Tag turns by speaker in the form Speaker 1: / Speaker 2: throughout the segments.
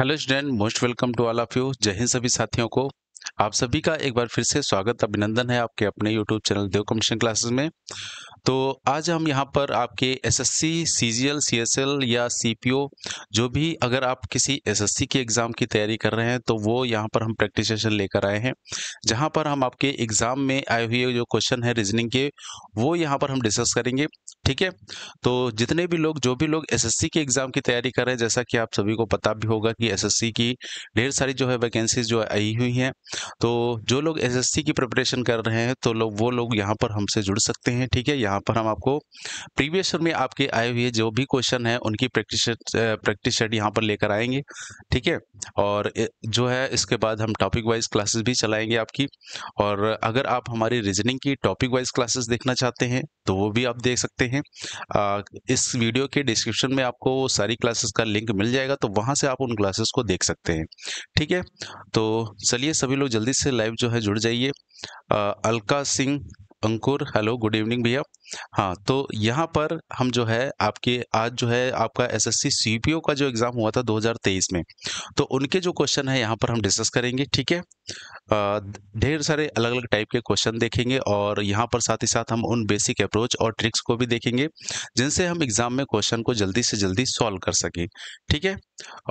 Speaker 1: hello student most welcome to all of you जय हिंद सभी साथियों को आप सभी का एक बार फिर से स्वागत अभिनंदन है आपके अपने YouTube channel Dev commission classes में तो आज हम यहाँ पर आपके एसएससी, सीजीएल, सीएसएल या सीपीओ जो भी अगर आप किसी एसएससी के एग्ज़ाम की तैयारी कर रहे हैं तो वो यहाँ पर हम प्रैक्टिस सेशन लेकर आए हैं जहाँ पर हम आपके एग्ज़ाम में आए हुए जो क्वेश्चन है रीजनिंग के वो यहाँ पर हम डिस्कस करेंगे ठीक है तो जितने भी लोग जो भी लोग एसएससी के एग्ज़ाम की तैयारी कर रहे हैं जैसा कि आप सभी को पता भी होगा कि एसएससी की ढेर सारी जो है वैकेंसीज जो आई हुई हैं तो जो लोग एसएससी की प्रिपरेशन कर रहे हैं तो लोग वो लोग यहाँ पर हमसे जुड़ सकते हैं ठीक है यहाँ पर हम आपको प्रीवियस में आपके आए हुए जो भी क्वेश्चन है उनकी प्रैक्टिस प्रैक्टिस शेड यहाँ पर लेकर आएंगे ठीक है और जो है इसके बाद हम टॉपिक वाइज क्लासेस भी चलाएंगे आपकी और अगर आप हमारी रीजनिंग की टॉपिक वाइज क्लासेस देखना चाहते हैं तो वो भी आप देख सकते हैं हैं इस वीडियो के डिस्क्रिप्शन में आपको सारी क्लासेस का लिंक मिल जाएगा तो वहां से आप उन क्लासेस को देख सकते हैं ठीक है तो चलिए सभी लोग जल्दी से लाइव जो है जुड़ जाइए Alka Singh Ankur hello good evening भैया हाँ तो यहाँ पर हम जो है आपके आज जो है आपका एस एस सी का जो एग्ज़ाम हुआ था 2023 में तो उनके जो क्वेश्चन है यहाँ पर हम डिस्कस करेंगे ठीक है ढेर सारे अलग अलग टाइप के क्वेश्चन देखेंगे और यहाँ पर साथ ही साथ हम उन बेसिक अप्रोच और ट्रिक्स को भी देखेंगे जिनसे हम एग्ज़ाम में क्वेश्चन को जल्दी से जल्दी सॉल्व कर सकें ठीक है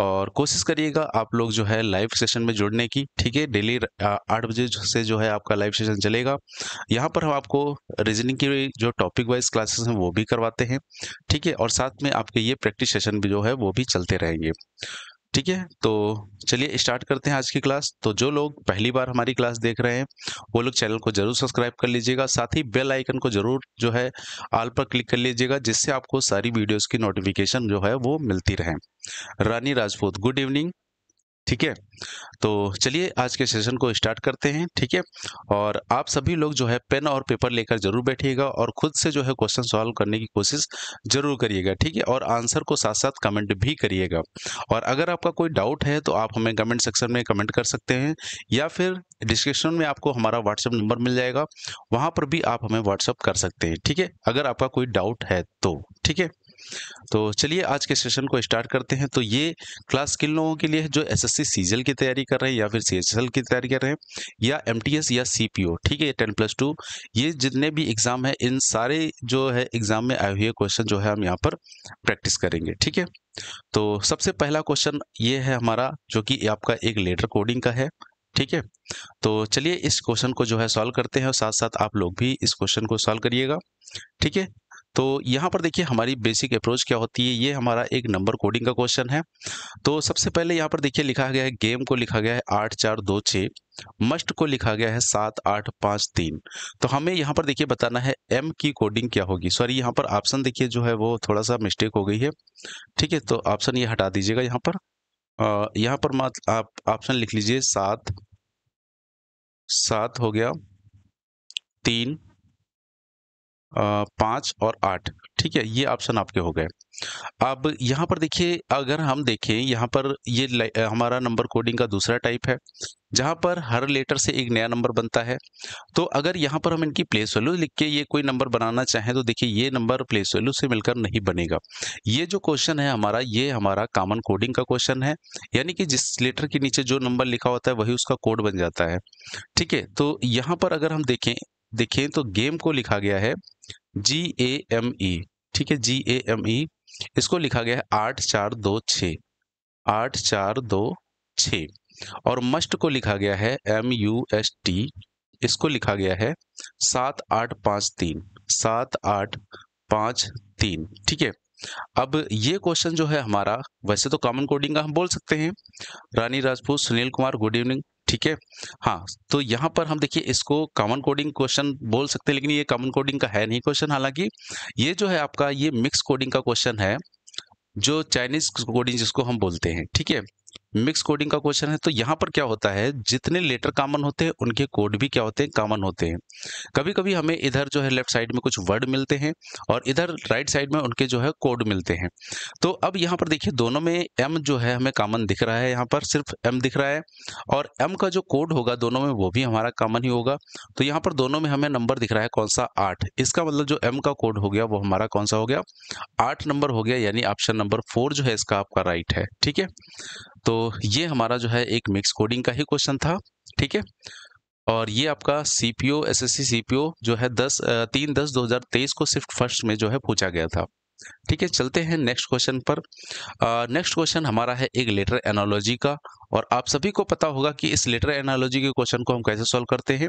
Speaker 1: और कोशिश करिएगा आप लोग जो है लाइव सेशन में जुड़ने की ठीक है डेली आठ बजे से जो है आपका लाइव सेशन चलेगा यहाँ पर हम आपको रीजनिंग की जो टॉपिक वाइज क्लासेस हैं वो भी करवाते हैं ठीक है और साथ में आपके ये प्रैक्टिस सेशन भी जो है वो भी चलते रहेंगे ठीक है तो चलिए स्टार्ट करते हैं आज की क्लास तो जो लोग पहली बार हमारी क्लास देख रहे हैं वो लोग चैनल को जरूर सब्सक्राइब कर लीजिएगा साथ ही बेल आइकन को जरूर जो है आल पर क्लिक कर लीजिएगा जिससे आपको सारी वीडियोस की नोटिफिकेशन जो है वो मिलती रहे रानी राजपूत गुड इवनिंग ठीक है तो चलिए आज के सेशन को स्टार्ट करते हैं ठीक है और आप सभी लोग जो है पेन और पेपर लेकर जरूर बैठिएगा और खुद से जो है क्वेश्चन सॉल्व करने की कोशिश जरूर करिएगा ठीक है और आंसर को साथ साथ कमेंट भी करिएगा और अगर आपका कोई डाउट है तो आप हमें कमेंट सेक्शन में कमेंट कर सकते हैं या फिर डिस्क्रिप्शन में आपको हमारा व्हाट्सएप नंबर मिल जाएगा वहाँ पर भी आप हमें व्हाट्सअप कर सकते हैं ठीक है अगर आपका कोई डाउट है तो ठीक है तो चलिए आज के सेशन को स्टार्ट करते हैं तो ये क्लास किन लोगों के लिए है जो एसएससी सीजल की तैयारी कर रहे हैं या फिर सीएचएसएल की तैयारी कर रहे हैं या एमटीएस या सीपीओ ठीक है टेन प्लस टू ये जितने भी एग्जाम है इन सारे जो है एग्जाम में आए हुए क्वेश्चन जो है हम यहाँ पर प्रैक्टिस करेंगे ठीक है तो सबसे पहला क्वेश्चन ये है हमारा जो कि आपका एक लेटर कोडिंग का है ठीक है तो चलिए इस क्वेश्चन को जो है सॉल्व करते हैं और साथ साथ आप लोग भी इस क्वेश्चन को सॉल्व करिएगा ठीक है तो यहाँ पर देखिए हमारी बेसिक अप्रोच क्या होती है ये हमारा एक नंबर कोडिंग का क्वेश्चन है तो सबसे पहले यहाँ पर देखिए लिखा गया है गेम को लिखा गया है आठ चार दो छः मस्ट को लिखा गया है सात आठ पाँच तीन तो हमें यहाँ पर देखिए बताना है एम की कोडिंग क्या होगी सॉरी यहाँ पर ऑप्शन देखिए जो है वो थोड़ा सा मिस्टेक हो गई है ठीक है तो ऑप्शन ये हटा दीजिएगा यहाँ पर यहाँ पर मत आप ऑप्शन लिख लीजिए सात सात हो गया तीन पाँच और आठ ठीक है ये ऑप्शन आपके हो गए अब यहाँ पर देखिए अगर हम देखें यहाँ पर ये हमारा नंबर कोडिंग का दूसरा टाइप है जहाँ पर हर लेटर से एक नया नंबर बनता है तो अगर यहाँ पर हम इनकी प्लेस वैल्यू लिख के ये कोई नंबर बनाना चाहें तो देखिए ये नंबर प्लेस वैल्यू से मिलकर नहीं बनेगा ये जो क्वेश्चन है हमारा ये हमारा कॉमन कोडिंग का क्वेश्चन है यानी कि जिस लेटर के नीचे जो नंबर लिखा होता है वही उसका कोड बन जाता है ठीक है तो यहाँ पर अगर हम देखें देखें तो गेम को लिखा गया है जी ए एम ई ठीक है जी ए एम ई इसको लिखा गया है आठ चार दो छ आठ चार दो छ और मस्ट को लिखा गया है एम यू एस टी इसको लिखा गया है सात आठ पाँच तीन सात आठ पाँच तीन ठीक है अब ये क्वेश्चन जो है हमारा वैसे तो कॉमन कोडिंग का हम बोल सकते हैं रानी राजपूत सुनील कुमार गुड इवनिंग ठीक है हाँ तो यहाँ पर हम देखिए इसको कॉमन कोडिंग क्वेश्चन बोल सकते हैं लेकिन ये कॉमन कोडिंग का है नहीं क्वेश्चन हालांकि ये जो है आपका ये मिक्स कोडिंग का क्वेश्चन है जो चाइनीज कोडिंग जिसको हम बोलते हैं ठीक है मिक्स कोडिंग का क्वेश्चन है तो यहाँ पर क्या होता है जितने लेटर कॉमन होते हैं उनके कोड भी क्या होते हैं कॉमन होते हैं कभी कभी हमें इधर जो है लेफ्ट साइड में कुछ वर्ड मिलते हैं और इधर राइट साइड में उनके जो है कोड मिलते हैं तो अब यहाँ पर देखिए दोनों में एम जो है हमें कॉमन दिख रहा है यहाँ पर सिर्फ एम दिख रहा है और एम का जो कोड होगा दोनों में वो भी हमारा कॉमन ही होगा तो यहाँ पर दोनों में हमें नंबर दिख रहा है कौन सा आठ इसका मतलब जो एम का कोड हो गया वो हमारा कौन सा हो गया आठ नंबर हो गया यानी ऑप्शन नंबर फोर जो है इसका आपका राइट है ठीक है तो ये हमारा जो है एक मिक्स कोडिंग का ही क्वेश्चन था ठीक है और ये आपका C P S S C C P O जो है दस तीन दस दो हजार तेईस को सिर्फ फर्स्ट में जो है पूछा गया था ठीक है चलते हैं नेक्स्ट क्वेश्चन पर नेक्स्ट क्वेश्चन हमारा है एक लेटर एनालॉजी का और आप सभी को पता होगा कि इस लेटर एनालॉजी के क्वेश्चन को हम कैसे सॉल्व करते हैं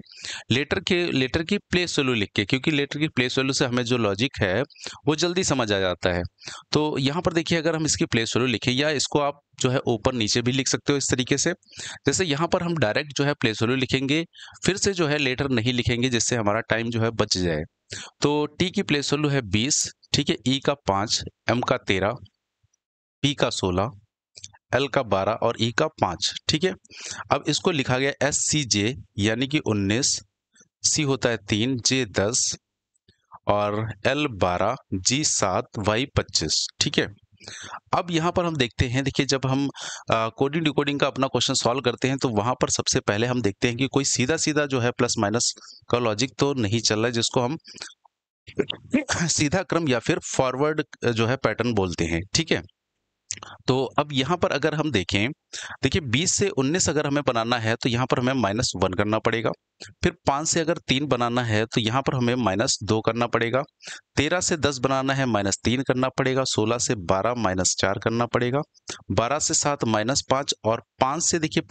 Speaker 1: लेटर के लेटर की प्लेस वैल्यू लिख के क्योंकि लेटर की प्लेस वैल्यू से हमें जो लॉजिक है वो जल्दी समझ आ जाता है तो यहाँ पर देखिए अगर हम इसकी प्लेस वैल्यू लिखें या इसको आप जो है ऊपर नीचे भी लिख सकते हो इस तरीके से जैसे यहाँ पर हम डायरेक्ट जो है प्लेस वैल्यू लिखेंगे फिर से जो है लेटर नहीं लिखेंगे जिससे हमारा टाइम जो है बच जाए तो टी की प्लेस वैल्यू है बीस ठीक है ई e का पाँच एम का तेरह पी का सोलह एल का बारह और ई e का पाँच ठीक है अब इसको लिखा गया एस सी जे यानी कि उन्नीस सी होता है तीन जे दस और एल बारह जी सात वाई पच्चीस ठीक है अब यहाँ पर हम देखते हैं देखिए जब हम कोडिंग डिकोडिंग का अपना क्वेश्चन सॉल्व करते हैं तो वहां पर सबसे पहले हम देखते हैं कि कोई सीधा सीधा जो है प्लस माइनस का लॉजिक तो नहीं चल रहा है जिसको हम सीधा क्रम या फिर फॉरवर्ड जो है पैटर्न बोलते हैं ठीक है तो अब यहाँ पर अगर हम देखें देखिए 20 से 19 अगर हमें बनाना है तो यहाँ पर हमें माइनस वन करना पड़ेगा फिर 5 से अगर तीन बनाना है तो यहाँ पर हमें माइनस दो करना पड़ेगा 13 से 10 बनाना है माइनस तीन करना पड़ेगा 16 से 12 माइनस चार करना पड़ेगा 12 से 7 माइनस पांच और 5 से देखिए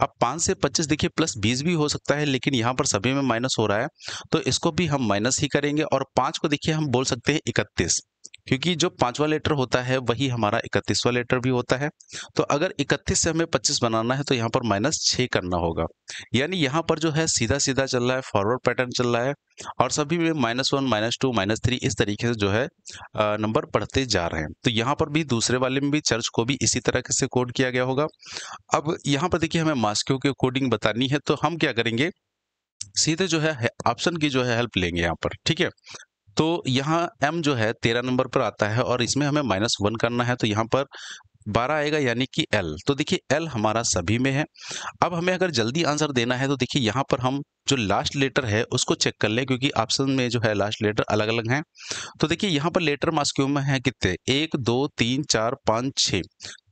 Speaker 1: अब पाँच से पच्चीस देखिए प्लस बीस भी हो सकता है लेकिन यहाँ पर सभी में माइनस हो रहा है तो इसको भी हम माइनस ही करेंगे और पाँच को देखिए हम बोल सकते हैं इकतीस क्योंकि जो पांचवा लेटर होता है वही हमारा इकतीसवा लेटर भी होता है तो अगर इकतीस से हमें पच्चीस बनाना है तो यहाँ पर माइनस छः करना होगा यानी यहाँ पर जो है सीधा सीधा चल रहा है फॉरवर्ड पैटर्न चल रहा है और सभी में minus one minus two minus three इस तरीके से जो है नंबर पढ़ते जा रहे हैं तो यहाँ पर भी दूसरे वाले में भी चर्च को भी इसी तरह से कोड किया गया होगा अब यहाँ पर देखिए हमें मास्क्यू की कोडिंग बतानी है तो हम क्या करेंगे सीधे जो है ऑप्शन की जो है हेल्प लेंगे यहाँ पर ठीक है तो यहाँ m जो है तेरह नंबर पर आता है और इसमें हमें माइनस वन करना है तो यहाँ पर बारह आएगा यानी कि एल तो देखिए एल हमारा सभी में है अब हमें अगर जल्दी आंसर देना है तो देखिए यहाँ पर हम जो लास्ट लेटर है उसको चेक कर लें क्योंकि ऑप्शन में जो है लास्ट लेटर अलग अलग हैं तो देखिए यहाँ पर लेटर मास्क्यूम में है कितने एक दो तीन चार पाँच छः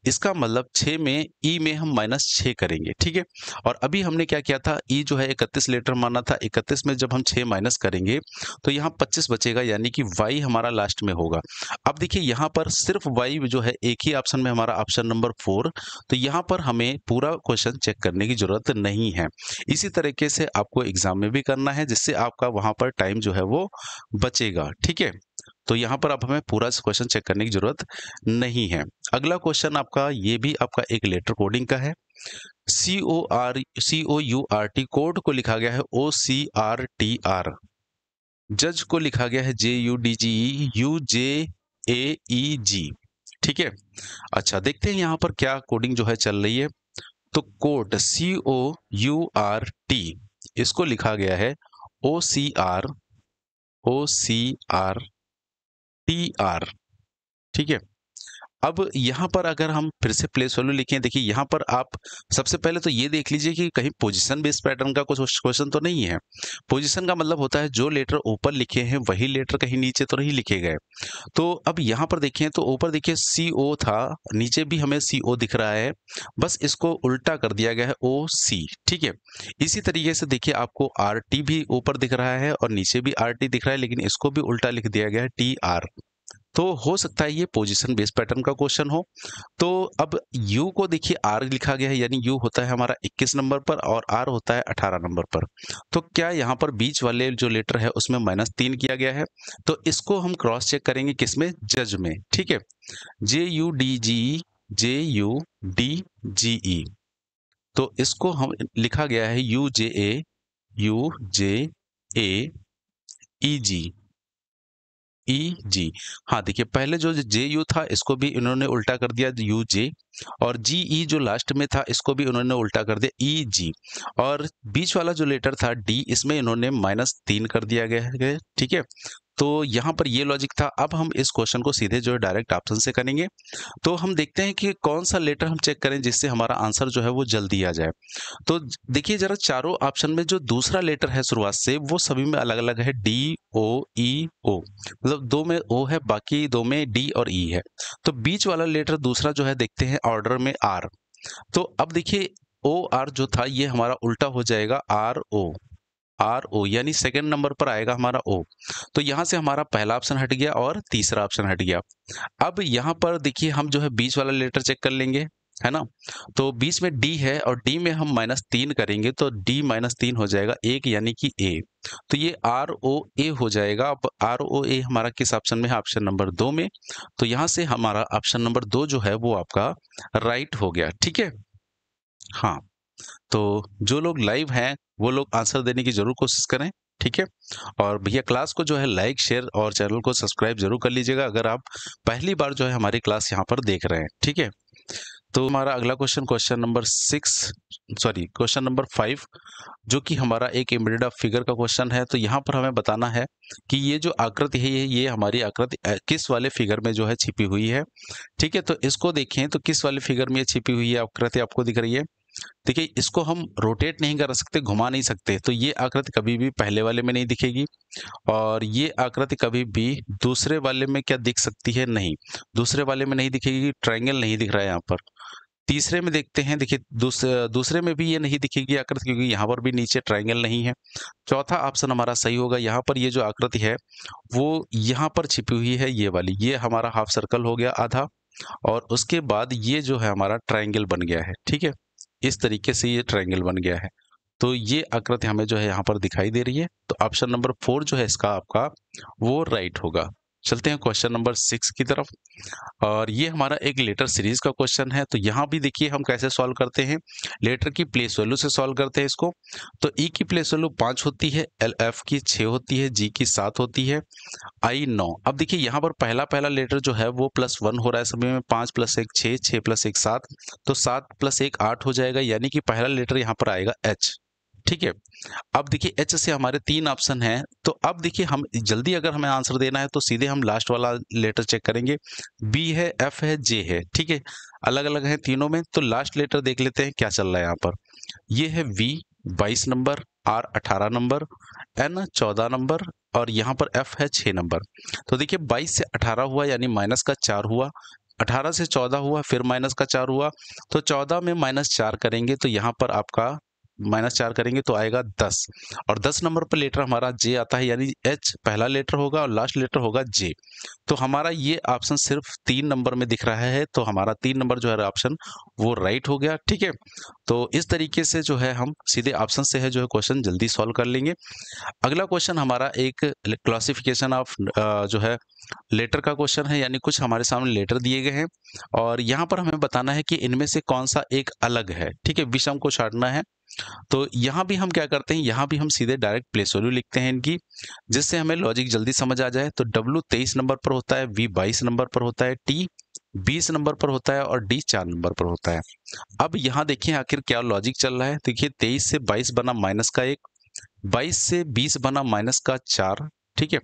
Speaker 1: इसका मतलब छः में ई में हम माइनस छः करेंगे ठीक है और अभी हमने क्या किया था ई जो है इकतीस लेटर माना था इकतीस में जब हम छः माइनस करेंगे तो यहाँ पच्चीस बचेगा यानी कि वाई हमारा लास्ट में होगा अब देखिए यहाँ पर सिर्फ वाई जो है एक ही ऑप्शन में हमारा ऑप्शन नंबर फोर तो यहाँ पर हमें पूरा क्वेश्चन चेक करने की जरूरत नहीं है इसी तरीके से आपको एग्जाम में भी करना है जिससे आपका वहाँ पर टाइम जो है वो बचेगा ठीक है तो यहाँ पर आप हमें पूरा क्वेश्चन चेक करने की ज़रूरत नहीं है अगला क्वेश्चन आपका ये भी आपका एक लेटर कोडिंग का है C O R C O U R T code को लिखा गया है O C R T R जज को लिखा गया है J U D G U J A G ठीक है अच्छा देखते हैं यहाँ पर क्या कोडिंग जो है चल रही है तो court C O U R T इसको लिखा गया है O C R O C R T R ठीक है अब यहाँ पर अगर हम फिर से प्लेस वैल्यू लिखें देखिए यहाँ पर आप सबसे पहले तो ये देख लीजिए कि कहीं पोजिशन बेस्ड पैटर्न का कुछ क्वेश्चन तो नहीं है पोजिशन का मतलब होता है जो लेटर ऊपर लिखे हैं वही लेटर कहीं नीचे तो नहीं लिखे गए तो अब यहाँ पर देखें तो ऊपर देखिए सी ओ था नीचे भी हमें सी ओ दिख रहा है बस इसको उल्टा कर दिया गया है ओ सी ठीक है इसी तरीके से देखिए आपको आर टी भी ऊपर दिख रहा है और नीचे भी आर टी दिख रहा है लेकिन इसको भी उल्टा लिख दिया गया है टी आर तो हो सकता है ये पोजिशन बेस पैटर्न का क्वेश्चन हो तो अब यू को देखिए आर लिखा गया है यानी यू होता है हमारा 21 नंबर पर और आर होता है 18 नंबर पर तो क्या यहाँ पर बीच वाले जो लेटर है उसमें माइनस तीन किया गया है तो इसको हम क्रॉस चेक करेंगे किसमें जज में ठीक है J U D G J U D G E तो इसको हम लिखा गया है you J A you J ए ई जी ई जी हाँ देखिए पहले जो जे यू था इसको भी इन्होंने उल्टा कर दिया यू जे और जी ई जो लास्ट में था इसको भी उन्होंने उल्टा कर दिया ई जी और बीच वाला जो लेटर था डी इसमें इन्होंने माइनस तीन कर दिया गया है ठीक है तो यहाँ पर ये लॉजिक था अब हम इस क्वेश्चन को सीधे जो है डायरेक्ट ऑप्शन से करेंगे तो हम देखते हैं कि कौन सा लेटर हम चेक करें जिससे हमारा आंसर जो है वो जल्दी आ जाए तो देखिए जरा चारों ऑप्शन में जो दूसरा लेटर है शुरुआत से वो सभी में अलग अलग है डी ओ ई ओ मतलब दो में ओ है बाकी दो में डी और ई e है तो बीच वाला लेटर दूसरा जो है देखते हैं ऑर्डर में आर तो अब देखिए ओ आर जो था ये हमारा उल्टा हो जाएगा आर ओ आर ओ यानी सेकेंड नंबर पर आएगा हमारा ओ तो यहाँ से हमारा पहला ऑप्शन हट गया और तीसरा ऑप्शन हट गया अब यहाँ पर देखिए हम जो है बीच वाला लेटर चेक कर लेंगे है ना तो बीच में डी है और डी में हम माइनस तीन करेंगे तो डी माइनस तीन हो जाएगा एक यानी कि ए तो ये आर ओ ए हो जाएगा अब आर ओ ए हमारा किस ऑप्शन में है ऑप्शन नंबर दो में तो यहाँ से हमारा ऑप्शन नंबर दो जो है वो आपका राइट हो गया ठीक है हाँ तो जो लोग लाइव हैं वो लोग आंसर देने की जरूर कोशिश करें ठीक है और भैया क्लास को जो है लाइक शेयर और चैनल को सब्सक्राइब जरूर कर लीजिएगा अगर आप पहली बार जो है हमारी क्लास यहाँ पर देख रहे हैं ठीक है तो हमारा अगला question question number six sorry question number five जो कि हमारा एक एम्बेडेड ऑफ फिगर का क्वेश्चन है तो यहाँ पर हमें बताना है कि ये जो आकृति है ये ये हमारी आकृति किस वाले फिगर में जो है छिपी हुई है ठीक है तो इसको देखें तो किस वाले फिगर में ये छिपी हुई है आकृति आपको दिख रही है देखिए इसको हम रोटेट नहीं कर सकते घुमा नहीं सकते तो ये आकृति कभी भी पहले वाले में नहीं दिखेगी और ये आकृति कभी भी दूसरे वाले में क्या दिख सकती है नहीं दूसरे वाले में नहीं दिखेगी ट्राइंगल नहीं दिख रहा है यहाँ पर तीसरे में देखते हैं देखिए दूसरे दूसरे में भी ये नहीं दिखेगी आकृति क्योंकि यहाँ पर भी नीचे ट्राइंगल नहीं है चौथा ऑप्शन हमारा सही होगा यहाँ पर ये जो आकृति है वो यहाँ पर छिपी हुई है ये वाली ये हमारा हाफ सर्कल हो गया आधा और उसके बाद ये जो है हमारा ट्राइंगल बन गया है ठीक है इस तरीके से ये ट्रायंगल बन गया है तो ये आकृति हमें जो है यहाँ पर दिखाई दे रही है तो ऑप्शन नंबर फोर जो है इसका आपका वो राइट होगा चलते हैं क्वेश्चन नंबर सिक्स की तरफ और ये हमारा एक लेटर सीरीज का क्वेश्चन है तो यहाँ भी देखिए हम कैसे सॉल्व करते हैं लेटर की प्लेस वैल्यू से सॉल्व करते हैं इसको तो ई e की प्लेस वैल्यू पाँच होती है एल एफ की छः होती है जी की सात होती है आई नौ अब देखिए यहाँ पर पहला पहला लेटर जो है वो प्लस वन हो रहा है सभी में पाँच प्लस एक छः छः प्लस एक सात तो सात प्लस एक आठ हो जाएगा यानी कि पहला लेटर यहाँ पर आएगा एच ठीक है अब देखिए एच से हमारे तीन ऑप्शन हैं तो अब देखिए हम जल्दी अगर हमें आंसर देना है तो सीधे हम लास्ट वाला लेटर चेक करेंगे बी है एफ है जे है ठीक है अलग अलग हैं तीनों में तो लास्ट लेटर देख लेते हैं क्या चल रहा है यहाँ पर ये है वी बाईस नंबर आर अठारह नंबर एन चौदह नंबर और यहाँ पर एफ है छः नंबर तो देखिए बाईस से अठारह हुआ यानी माइनस का चार हुआ 18 से 14 हुआ फिर माइनस का 4 हुआ तो 14 में माइनस चार करेंगे तो यहाँ पर आपका माइनस चार करेंगे तो आएगा दस और दस नंबर पर लेटर हमारा जे आता है यानी एच पहला लेटर होगा और लास्ट लेटर होगा जे तो हमारा ये ऑप्शन सिर्फ तीन नंबर में दिख रहा है तो हमारा तीन नंबर जो है ऑप्शन वो राइट हो गया ठीक है तो इस तरीके से जो है हम सीधे ऑप्शन से है जो है क्वेश्चन जल्दी सॉल्व कर लेंगे अगला क्वेश्चन हमारा एक क्लासिफिकेशन ऑफ जो है लेटर का क्वेश्चन है यानी कुछ हमारे सामने लेटर दिए गए हैं और यहाँ पर हमें बताना है कि इनमें से कौन सा एक अलग है ठीक है विषम को छाटना है तो यहाँ भी हम क्या करते हैं यहाँ भी हम सीधे डायरेक्ट प्लेस वैल्यू लिखते हैं इनकी जिससे हमें लॉजिक जल्दी समझ आ जाए तो डब्ल्यू तेईस नंबर पर होता है वी बाईस नंबर पर होता है टी बीस नंबर पर होता है और डी चार नंबर पर होता है अब यहाँ देखिए आखिर क्या लॉजिक चल रहा है देखिए तेईस से बाईस बना माइनस का एक बाईस से बीस बना माइनस का चार ठीक है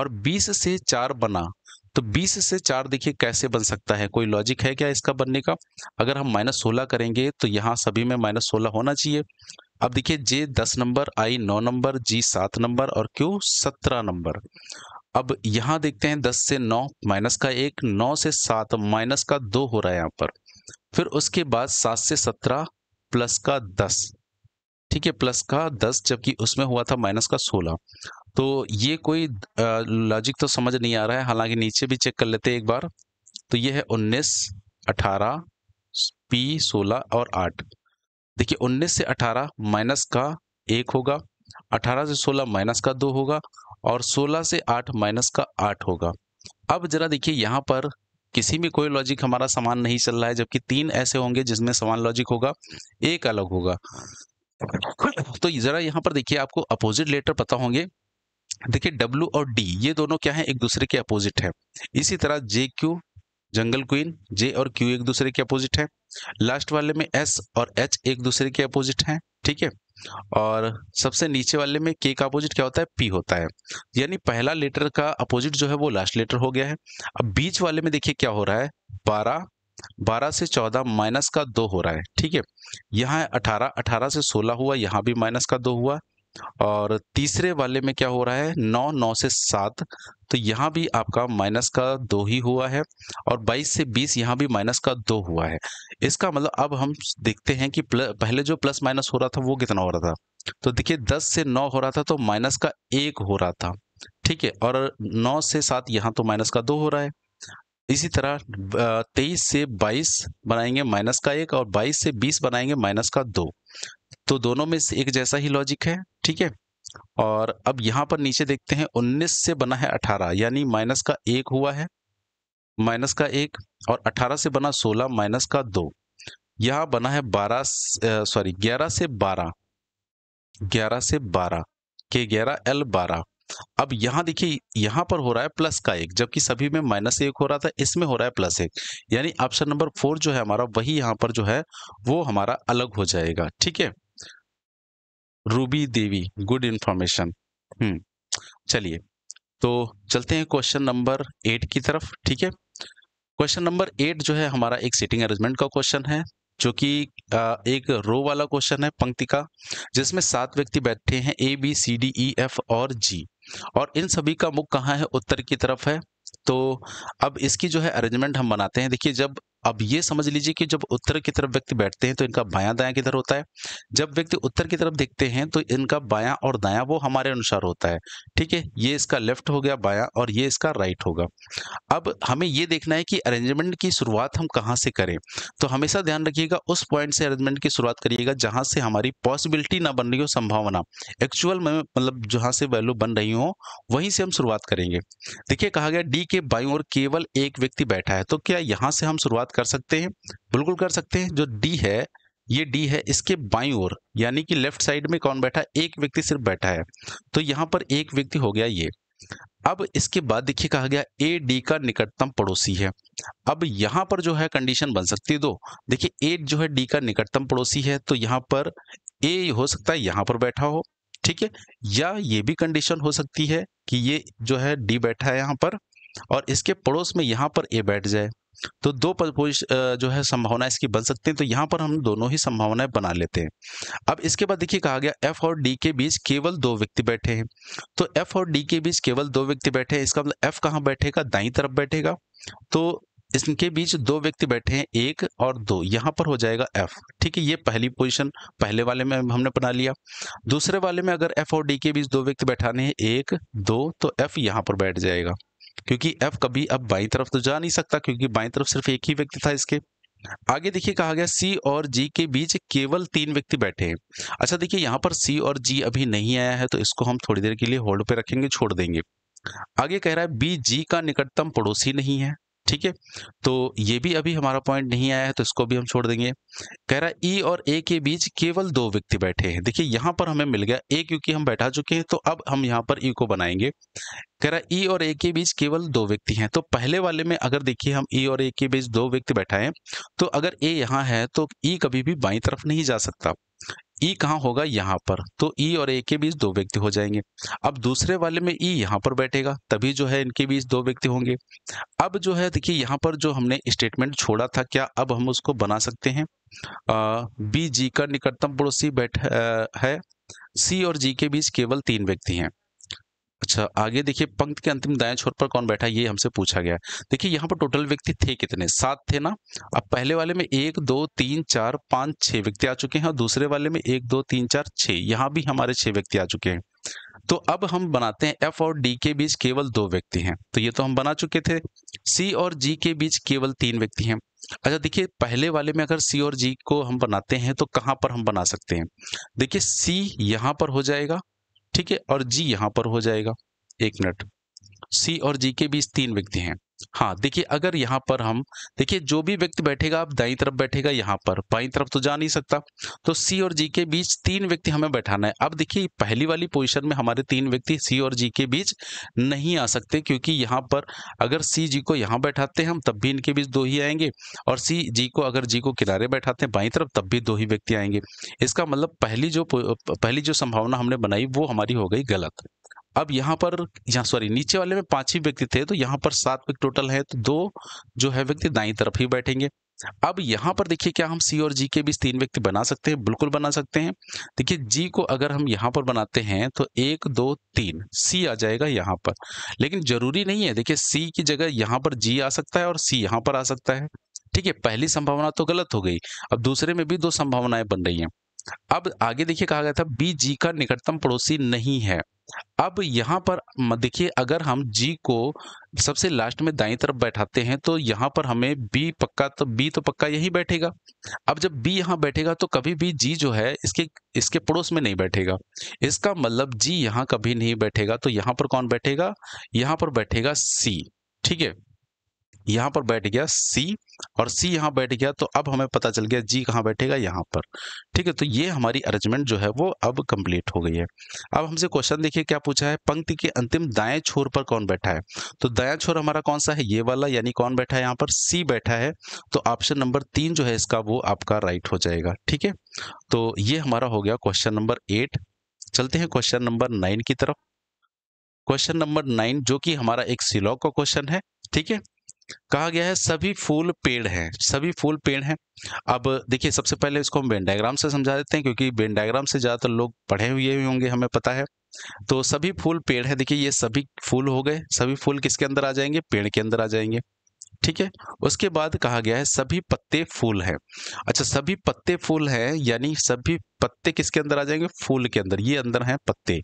Speaker 1: और बीस से चार बना तो 20 से चार देखिए कैसे बन सकता है कोई लॉजिक है क्या इसका बनने का अगर हम माइनस सोलह करेंगे तो यहाँ सभी में माइनस सोलह होना चाहिए अब देखिए जे दस नंबर आई नौ नंबर जी सात नंबर और क्यू सत्रह नंबर अब यहाँ देखते हैं दस से नौ माइनस का एक नौ से सात माइनस का दो हो रहा है यहाँ पर फिर उसके बाद सात से सत्रह प्लस का दस ठीक है प्लस का दस जबकि उसमें हुआ था माइनस का सोलह तो ये कोई लॉजिक तो समझ नहीं आ रहा है हालांकि नीचे भी चेक कर लेते हैं एक बार तो ये है उन्नीस अठारह पी सोलह और आठ देखिए उन्नीस से अठारह माइनस का एक होगा अठारह से सोलह माइनस का दो होगा और सोलह से आठ माइनस का आठ होगा अब जरा देखिए यहाँ पर किसी में कोई लॉजिक हमारा समान नहीं चल रहा है जबकि तीन ऐसे होंगे जिसमें समान लॉजिक होगा एक अलग होगा तो जरा यहाँ पर देखिए आपको अपोजिट लेटर पता होंगे देखिए W और D ये दोनों क्या है एक दूसरे के अपोजिट है इसी तरह जे क्यू जंगल क्वीन जे और क्यू एक दूसरे के अपोजिट है लास्ट वाले में एस और एच एक दूसरे के अपोजिट हैं ठीक है और सबसे नीचे वाले में के का अपोजिट क्या होता है पी होता है यानी पहला लेटर का अपोजिट जो है वो लास्ट लेटर हो गया है अब बीच वाले में देखिए क्या हो रहा है बारह बारह से चौदह माइनस का दो हो रहा है ठीक है यहाँ अठारह अठारह से सोलह हुआ यहाँ भी माइनस का दो हुआ और तीसरे वाले में क्या हो रहा है नौ नौ से सात तो यहाँ भी आपका माइनस का दो ही हुआ है और बाईस से बीस यहाँ भी माइनस का दो हुआ है इसका मतलब अब हम देखते हैं कि पहले जो प्लस माइनस हो रहा था वो कितना हो रहा था तो देखिए दस से नौ हो रहा था तो माइनस का एक हो रहा था ठीक है और नौ से सात यहाँ तो माइनस का दो हो रहा है इसी तरह तेईस से बाईस बनाएंगे माइनस का एक और बाईस से बीस बनाएंगे माइनस का दो तो दोनों में से एक जैसा ही लॉजिक है ठीक है और अब यहाँ पर नीचे देखते हैं 19 से बना है 18 यानी माइनस का एक हुआ है माइनस का एक और 18 से बना 16 माइनस का दो यहाँ बना है 12 सॉरी 11 से 12 11 से 12 के 11 एल 12 अब यहां देखिए यहां पर हो रहा है प्लस का एक जबकि सभी में माइनस एक हो रहा था इसमें हो रहा है प्लस एक यानी ऑप्शन नंबर फोर जो है हमारा वही यहाँ पर जो है वो हमारा अलग हो जाएगा ठीक है Ruby Devi good information hmm, चलिए तो चलते हैं क्वेश्चन नंबर एट की तरफ ठीक है क्वेश्चन नंबर एट जो है हमारा एक सीटिंग अरेंजमेंट का क्वेश्चन है जो कि एक रो वाला क्वेश्चन है पंक्ति का जिसमें सात व्यक्ति बैठे हैं A B C D E F और जी और इन सभी का मुख कहाँ है उत्तर की तरफ है तो अब इसकी जो है अरेंजमेंट हम बनाते हैं देखिए जब अब ये समझ लीजिए कि जब उत्तर की तरफ व्यक्ति बैठते हैं तो इनका बायां दायां किधर होता है जब व्यक्ति उत्तर की तरफ देखते हैं तो इनका बायां और दायां वो हमारे अनुसार होता है ठीक है ये इसका लेफ्ट हो गया बायां और ये इसका राइट होगा अब हमें ये देखना है कि अरेंजमेंट की शुरुआत हम कहाँ से करें तो हमेशा ध्यान रखिएगा उस पॉइंट से अरेंजमेंट की शुरुआत करिएगा जहाँ से हमारी पॉसिबिलिटी ना बन रही हो संभावना एक्चुअल में मतलब जहाँ से वैल्यू बन रही हो वहीं से हम शुरुआत करेंगे देखिए कहा गया डी के बायों और केवल एक व्यक्ति बैठा है तो क्या यहाँ से हम शुरुआत बात कर सकते हैं बिल्कुल कर सकते हैं जो डी है ये डी है इसके बाई ओर यानी कि लेफ्ट साइड में कौन बैठा एक व्यक्ति सिर्फ बैठा है तो यहाँ पर एक व्यक्ति हो गया ये अब इसके बाद देखिए कहा गया ए डी का निकटतम पड़ोसी है अब यहाँ पर जो है कंडीशन बन सकती है दो देखिए ए जो है डी का निकटतम पड़ोसी है तो यहाँ पर ए हो सकता है यहाँ पर बैठा हो ठीक है या ये भी कंडीशन हो सकती है कि ये जो है डी बैठा है यहाँ पर और इसके पड़ोस में यहाँ पर ए बैठ जाए तो दो जो है संभावना इसकी बन सकती है तो यहाँ पर हम दोनों ही संभावनाएं बना लेते हैं अब इसके बाद देखिए कहा गया एफ और डी के बीच केवल दो व्यक्ति बैठे हैं तो एफ और डी के बीच केवल दो व्यक्ति बैठे हैं इसका मतलब एफ कहाँ बैठेगा दाई तरफ बैठेगा तो इसके बीच दो व्यक्ति बैठे हैं एक और दो यहाँ पर हो जाएगा एफ ठीक है ये पहली पोजिशन पहले वाले में हमने बना लिया दूसरे वाले में अगर एफ और डी के बीच दो व्यक्ति बैठाने हैं एक दो तो एफ यहाँ पर बैठ जाएगा क्योंकि एफ कभी अब बाई तरफ तो जा नहीं सकता क्योंकि बाई तरफ सिर्फ एक ही व्यक्ति था इसके आगे देखिए कहा गया सी और जी के बीच केवल तीन व्यक्ति बैठे हैं अच्छा देखिए यहाँ पर सी और जी अभी नहीं आया है तो इसको हम थोड़ी देर के लिए होल्ड पे रखेंगे छोड़ देंगे आगे कह रहा है बी जी का निकटतम पड़ोसी नहीं है ठीक है तो ये भी अभी हमारा पॉइंट नहीं आया है तो इसको भी हम छोड़ देंगे कह रहा ई और ए के बीच केवल दो व्यक्ति बैठे हैं देखिए यहाँ पर हमें मिल गया ए क्योंकि हम बैठा चुके हैं तो अब हम यहाँ पर ई को बनाएंगे कह रहा ई और ए के बीच केवल दो व्यक्ति हैं तो पहले वाले में अगर देखिए हम ई और ए के बीच दो व्यक्ति बैठाएं तो अगर ए यहाँ है तो ई कभी भी बाई तरफ नहीं जा सकता ई कहाँ होगा यहाँ पर तो ई और ए के बीच दो व्यक्ति हो जाएंगे अब दूसरे वाले में ई यहाँ पर बैठेगा तभी जो है इनके बीच दो व्यक्ति होंगे अब जो है देखिए यहाँ पर जो हमने स्टेटमेंट छोड़ा था क्या अब हम उसको बना सकते हैं बी जी का निकटतम पड़ोसी बैठ है सी और जी के बीच केवल तीन व्यक्ति हैं अच्छा आगे देखिए पंक्त के अंतिम दाएं छोर पर कौन बैठा ये हमसे पूछा गया देखिए यहाँ पर टोटल व्यक्ति थे कितने सात थे ना अब पहले वाले में एक दो तीन चार पाँच छह व्यक्ति आ चुके हैं और दूसरे वाले में एक दो तीन चार छह यहाँ भी हमारे छह व्यक्ति आ चुके हैं तो अब हम बनाते हैं एफ और डी के बीच केवल दो व्यक्ति हैं तो ये तो हम बना चुके थे सी और जी के बीच केवल तीन व्यक्ति हैं अच्छा देखिए पहले वाले में अगर सी और जी को हम बनाते हैं तो कहाँ पर हम बना सकते हैं देखिए सी यहाँ पर हो जाएगा ठीक है और जी यहां पर हो जाएगा एक मिनट सी और जी के बीच तीन व्यक्ति हैं हाँ देखिए अगर यहाँ पर हम देखिए जो भी व्यक्ति बैठेगा आप दाई तरफ बैठेगा यहाँ पर बाई तरफ तो जा नहीं सकता तो सी और जी के बीच तीन व्यक्ति हमें बैठाना है अब देखिए पहली वाली पोजीशन में हमारे तीन व्यक्ति सी और जी के बीच नहीं आ सकते क्योंकि यहाँ पर अगर सी जी को यहाँ बैठाते हैं हम तब भी इनके बीच दो ही आएंगे और सी जी को अगर जी को किनारे बैठाते हैं बाई तरफ तब भी दो ही व्यक्ति आएंगे इसका मतलब पहली जो पहली जो संभावना हमने बनाई वो हमारी हो गई गलत अब यहाँ पर यहाँ सॉरी नीचे वाले में पांच ही व्यक्ति थे तो यहाँ पर सात व्यक्ति टोटल है तो दो जो है व्यक्ति दाई तरफ ही बैठेंगे अब यहाँ पर देखिए क्या हम सी और जी के बीच तीन व्यक्ति बना सकते हैं बिल्कुल बना सकते हैं देखिए जी को अगर हम यहाँ पर बनाते हैं तो एक दो तीन सी आ जाएगा यहाँ पर लेकिन जरूरी नहीं है देखिए सी की जगह यहाँ पर जी आ सकता है और सी यहाँ पर आ सकता है ठीक है पहली संभावना तो गलत हो गई अब दूसरे में भी दो संभावनाएं बन रही हैं अब आगे देखिए कहा गया था बी जी का निकटतम पड़ोसी नहीं है अब यहाँ पर देखिए अगर हम जी को सबसे लास्ट में दाई तरफ बैठाते हैं तो यहाँ पर हमें बी पक्का तो बी तो पक्का यही बैठेगा अब जब बी यहाँ बैठेगा तो कभी भी जी जो है इसके इसके पड़ोस में नहीं बैठेगा इसका मतलब जी यहाँ कभी नहीं बैठेगा तो यहाँ पर कौन बैठेगा यहाँ पर बैठेगा सी ठीक है यहाँ पर बैठ गया सी और सी यहाँ बैठ गया तो अब हमें पता चल गया जी कहाँ बैठेगा यहाँ पर ठीक है तो ये हमारी अरेंजमेंट जो है वो अब कंप्लीट हो गई है अब हमसे क्वेश्चन देखिए क्या पूछा है पंक्ति के अंतिम दाएं छोर पर कौन बैठा है तो दाया छोर हमारा कौन सा है ये वाला यानी कौन बैठा है यहाँ पर सी बैठा है तो ऑप्शन नंबर तीन जो है इसका वो आपका राइट हो जाएगा ठीक है तो ये हमारा हो गया क्वेश्चन नंबर एट चलते हैं क्वेश्चन नंबर नाइन की तरफ क्वेश्चन नंबर नाइन जो कि हमारा एक सिलॉक का क्वेश्चन है ठीक है कहा गया है सभी फूल पेड़ हैं सभी फूल पेड़ हैं अब देखिए सबसे पहले इसको हम बेन डायग्राम से समझा देते हैं क्योंकि बेन डायग्राम से ज़्यादातर लोग पढ़े हुए भी होंगे हमें पता है तो सभी फूल पेड़ है देखिए ये सभी फूल हो गए सभी फूल किसके अंदर आ जाएंगे पेड़ के अंदर आ जाएंगे ठीक है उसके बाद कहा गया है सभी पत्ते फूल हैं अच्छा सभी पत्ते फूल हैं यानी सभी पत्ते किसके अंदर आ जाएंगे फूल के अंदर ये अंदर हैं पत्ते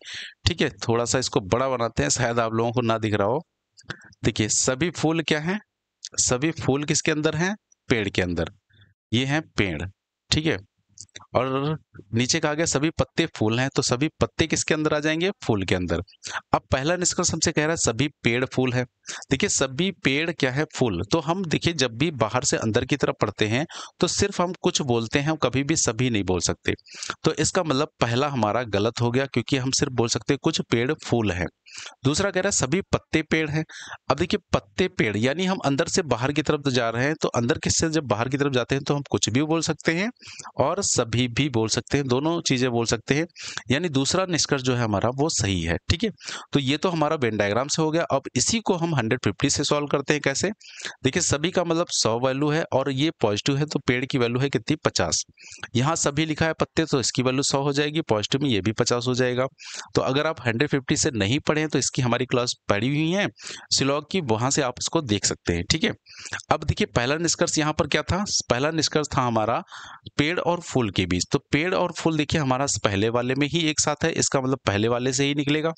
Speaker 1: ठीक है थोड़ा सा इसको बड़ा बनाते हैं शायद आप लोगों को ना दिख रहा हो देखिए सभी फूल क्या हैं सभी फूल किसके अंदर हैं पेड़ के अंदर ये हैं पेड़ ठीक है और नीचे कहा गया सभी पत्ते फूल हैं तो सभी पत्ते किसके अंदर आ जाएंगे फूल के अंदर अब पहला निष्कर्ष हमसे कह रहा है सभी पेड़ फूल है देखिए सभी पेड़ क्या है फूल तो हम देखिए जब भी बाहर से अंदर की तरफ पढ़ते हैं तो सिर्फ हम कुछ बोलते हैं हम कभी भी सभी नहीं बोल सकते तो इसका मतलब पहला हमारा गलत हो गया क्योंकि हम सिर्फ बोल सकते कुछ पेड़ फूल है दूसरा कह रहा है सभी पत्ते पेड़ हैं अब देखिए पत्ते पेड़ यानी हम अंदर से बाहर की तरफ जा रहे हैं तो अंदर किससे जब बाहर की तरफ जाते हैं तो हम कुछ भी बोल सकते हैं और सभी भी बोल सकते हैं दोनों चीज़ें बोल सकते हैं यानी दूसरा निष्कर्ष जो है हमारा वो सही है ठीक है तो ये तो हमारा बेन डायग्राम से हो गया अब इसी को हम हंड्रेड से सॉल्व करते हैं कैसे देखिये सभी का मतलब सौ वैल्यू है और ये पॉजिटिव है तो पेड़ की वैल्यू है कितनी पचास यहाँ सभी लिखा है पत्ते तो इसकी वैल्यू सौ हो जाएगी पॉजिटिव में ये भी पचास हो जाएगा तो अगर आप हंड्रेड से नहीं पढ़े हैं तो इसकी हमारी क्लास पड़ी हुई है सिलॉग की वहां से आप इसको देख सकते हैं ठीक है अब देखिए पहला निष्कर्ष यहाँ पर क्या था पहला निष्कर्ष था हमारा पेड़ और फूल के बीच तो पेड़ और फूल देखिए हमारा पहले वाले में ही एक साथ है इसका मतलब पहले वाले से ही निकलेगा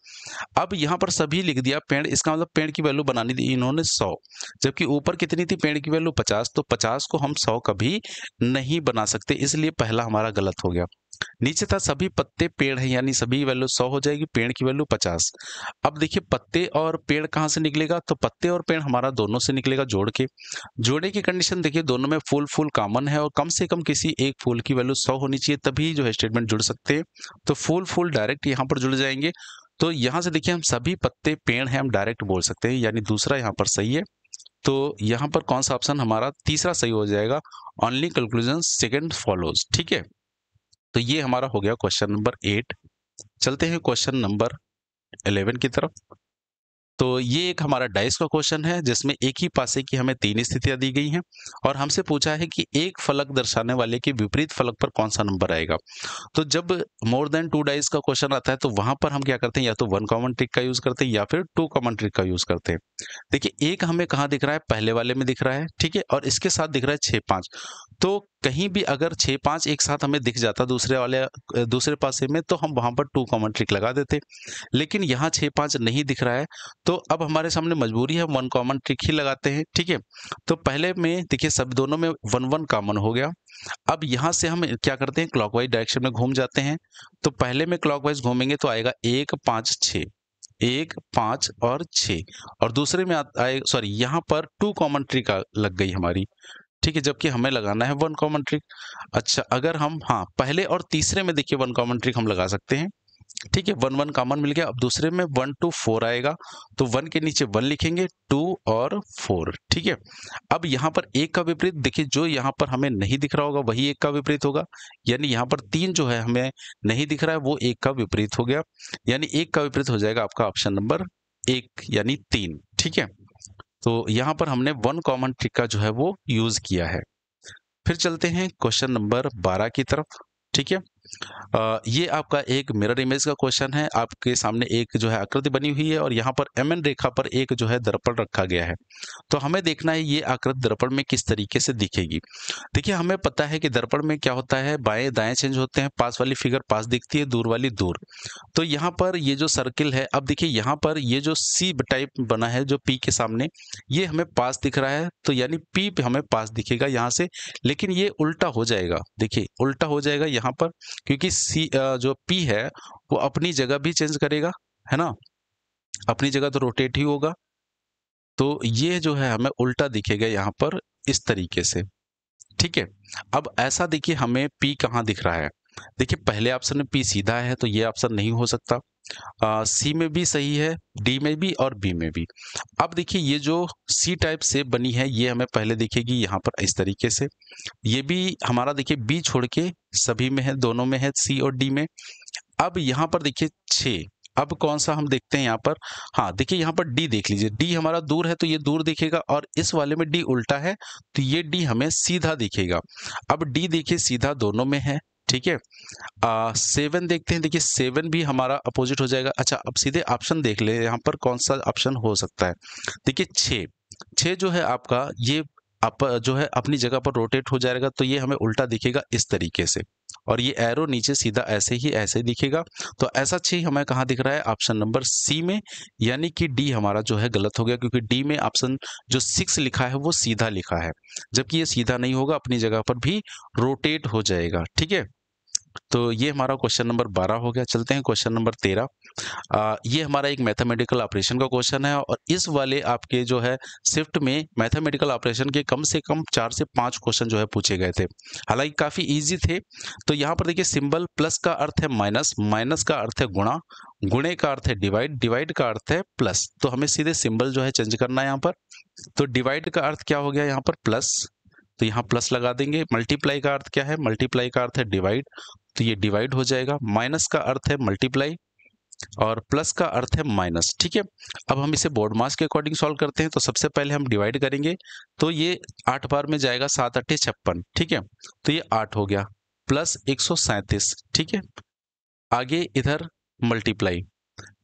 Speaker 1: अब यहाँ पर सभी लिख दिया पेड़ इसका मतलब पेड़ की वैल्यू बनानी थी इन्होंने सौ जबकि ऊपर कितनी थी पेड़ की वैल्यू पचास तो पचास को हम सौ कभी नहीं बना सकते इसलिए पहला हमारा गलत हो गया नीचे था सभी पत्ते पेड़ है यानी सभी वैल्यू सौ हो जाएगी पेड़ की वैल्यू पचास अब देखिए पत्ते और पेड़ कहाँ से निकलेगा तो पत्ते और पेड़ हमारा दोनों से निकलेगा जोड़ के जोड़े की कंडीशन देखिए दोनों में फूल फूल कॉमन है और कम से कम किसी एक फूल की वैल्यू सौ होनी चाहिए तभी जो है स्टेटमेंट जुड़ सकते हैं तो फूल फूल डायरेक्ट यहाँ पर जुड़ जाएंगे तो यहाँ से देखिए हम सभी पत्ते पेड़ हैं हम डायरेक्ट बोल सकते हैं यानी दूसरा यहाँ पर सही है तो यहाँ पर कौन सा ऑप्शन हमारा तीसरा सही हो जाएगा ऑनली कंक्लूजन सेकेंड फॉलोज ठीक है तो ये हमारा हो गया क्वेश्चन नंबर एट चलते हैं क्वेश्चन नंबर इलेवन की तरफ तो ये एक हमारा डाइस का क्वेश्चन है जिसमें एक ही पासे की हमें तीन स्थितियां दी गई हैं और हमसे पूछा है कि एक फलक दर्शाने वाले के विपरीत फलक पर कौन सा नंबर आएगा तो जब मोर देन टू डाइस का क्वेश्चन आता है तो वहां पर हम क्या करते हैं या तो वन कॉमन ट्रिक का यूज करते हैं या फिर टू कॉमन ट्रिक का यूज करते हैं देखिए एक हमें कहाँ दिख रहा है पहले वाले में दिख रहा है ठीक है और इसके साथ दिख रहा है छः पाँच तो कहीं भी अगर छः पाँच एक साथ हमें दिख जाता दूसरे वाले दूसरे पासे में तो हम वहाँ पर टू कॉमन ट्रिक लगा देते लेकिन यहाँ छः पाँच नहीं दिख रहा है तो अब हमारे सामने मजबूरी है वन कॉमन ट्रिक ही लगाते हैं ठीक है तो पहले में देखिए सब दोनों में वन वन कॉमन हो गया अब यहाँ से हम क्या करते हैं क्लॉकवाइज डायरेक्शन में घूम जाते हैं तो पहले में क्लॉकवाइज घूमेंगे तो आएगा एक पाँच छः एक पाँच और छ और दूसरे में आए सॉरी यहाँ पर टू कॉमन ट्रिक लग गई हमारी ठीक है जबकि हमें लगाना है वन कॉमन ट्रिक अच्छा अगर हम हाँ पहले और तीसरे में देखिए वन कॉमन ट्रिक हम लगा सकते हैं ठीक है वन वन कॉमन मिल गया अब दूसरे में वन टू फोर आएगा तो वन के नीचे वन लिखेंगे टू और फोर ठीक है अब यहाँ पर एक का विपरीत देखिए जो यहाँ पर हमें नहीं दिख रहा होगा वही एक का विपरीत होगा यानी यहाँ पर तीन जो है हमें नहीं दिख रहा है वो एक का विपरीत हो गया यानी एक का विपरीत हो जाएगा आपका ऑप्शन नंबर एक यानी तीन ठीक है तो यहाँ पर हमने वन कॉमन ट्रिक का जो है वो यूज किया है फिर चलते हैं क्वेश्चन नंबर बारह की तरफ ठीक है ये आपका एक मिरर इमेज का क्वेश्चन है आपके सामने एक जो है आकृति बनी हुई है और यहाँ पर एम एन रेखा पर एक जो है दर्पण रखा गया है तो हमें देखना है ये आकृति दर्पण में किस तरीके से दिखेगी देखिए हमें पता है कि दर्पण में क्या होता है बाएं दाएं चेंज होते हैं पास वाली फिगर पास दिखती है दूर वाली दूर तो यहाँ पर ये जो सर्किल है अब देखिए यहाँ पर ये जो सी टाइप बना है जो पी के सामने ये हमें पास दिख रहा है तो यानी पी हमें पास दिखेगा यहाँ से लेकिन ये उल्टा हो जाएगा देखिए उल्टा हो जाएगा यहाँ पर क्योंकि सी जो पी है वो अपनी जगह भी चेंज करेगा है ना अपनी जगह तो रोटेट ही होगा तो ये जो है हमें उल्टा दिखेगा यहाँ पर इस तरीके से ठीक है अब ऐसा देखिए हमें पी कहाँ दिख रहा है देखिए पहले ऑप्शन में पी सीधा है तो ये ऑप्शन नहीं हो सकता आ, सी में भी सही है डी में भी और बी में भी अब देखिए ये जो सी टाइप से बनी है ये हमें पहले दिखेगी यहाँ पर इस तरीके से ये भी हमारा देखिए बी छोड़ के सभी में है दोनों में है सी और डी में अब यहाँ पर देखिए छ अब कौन सा हम देखते हैं यहाँ पर हाँ देखिए यहाँ पर डी देख लीजिए डी हमारा दूर है तो ये दूर दिखेगा और इस वाले में डी उल्टा है तो ये डी हमें सीधा दिखेगा अब डी देखिए सीधा दोनों में है ठीक है सेवन देखते हैं देखिए सेवन भी हमारा अपोजिट हो जाएगा अच्छा अब सीधे ऑप्शन देख ले यहाँ पर कौन सा ऑप्शन हो सकता है देखिए छे छे जो है आपका ये अप जो है अपनी जगह पर रोटेट हो जाएगा तो ये हमें उल्टा दिखेगा इस तरीके से और ये एरो नीचे सीधा ऐसे ही ऐसे दिखेगा तो ऐसा छह हमें कहाँ दिख रहा है ऑप्शन नंबर सी में यानी कि डी हमारा जो है गलत हो गया क्योंकि डी में ऑप्शन जो सिक्स लिखा है वो सीधा लिखा है जबकि ये सीधा नहीं होगा अपनी जगह पर भी रोटेट हो जाएगा ठीक है तो ये हमारा क्वेश्चन नंबर बारह हो गया चलते हैं क्वेश्चन नंबर तेरह आ, ये हमारा एक मैथमेटिकल ऑपरेशन का क्वेश्चन है और इस वाले आपके जो है शिफ्ट में मैथमेटिकल ऑपरेशन के कम से कम चार से पांच क्वेश्चन जो है पूछे गए थे हालांकि काफ़ी ईजी थे तो यहाँ पर देखिए सिंबल प्लस का अर्थ है माइनस माइनस का अर्थ है गुणा गुणे का अर्थ है डिवाइड डिवाइड का अर्थ है प्लस तो हमें सीधे सिंबल जो है चेंज करना है यहाँ पर तो डिवाइड का अर्थ क्या हो गया यहाँ पर प्लस तो यहाँ प्लस लगा देंगे मल्टीप्लाई का अर्थ क्या है मल्टीप्लाई का अर्थ है डिवाइड तो ये डिवाइड हो जाएगा माइनस का अर्थ है मल्टीप्लाई और प्लस का अर्थ है माइनस ठीक है अब हम इसे बोर्ड मास के अकॉर्डिंग सॉल्व करते हैं तो सबसे पहले हम डिवाइड करेंगे तो ये आठ बार में जाएगा सात अट्ठे छप्पन ठीक है तो ये आठ हो गया प्लस एक सौ सैंतीस ठीक है आगे इधर मल्टीप्लाई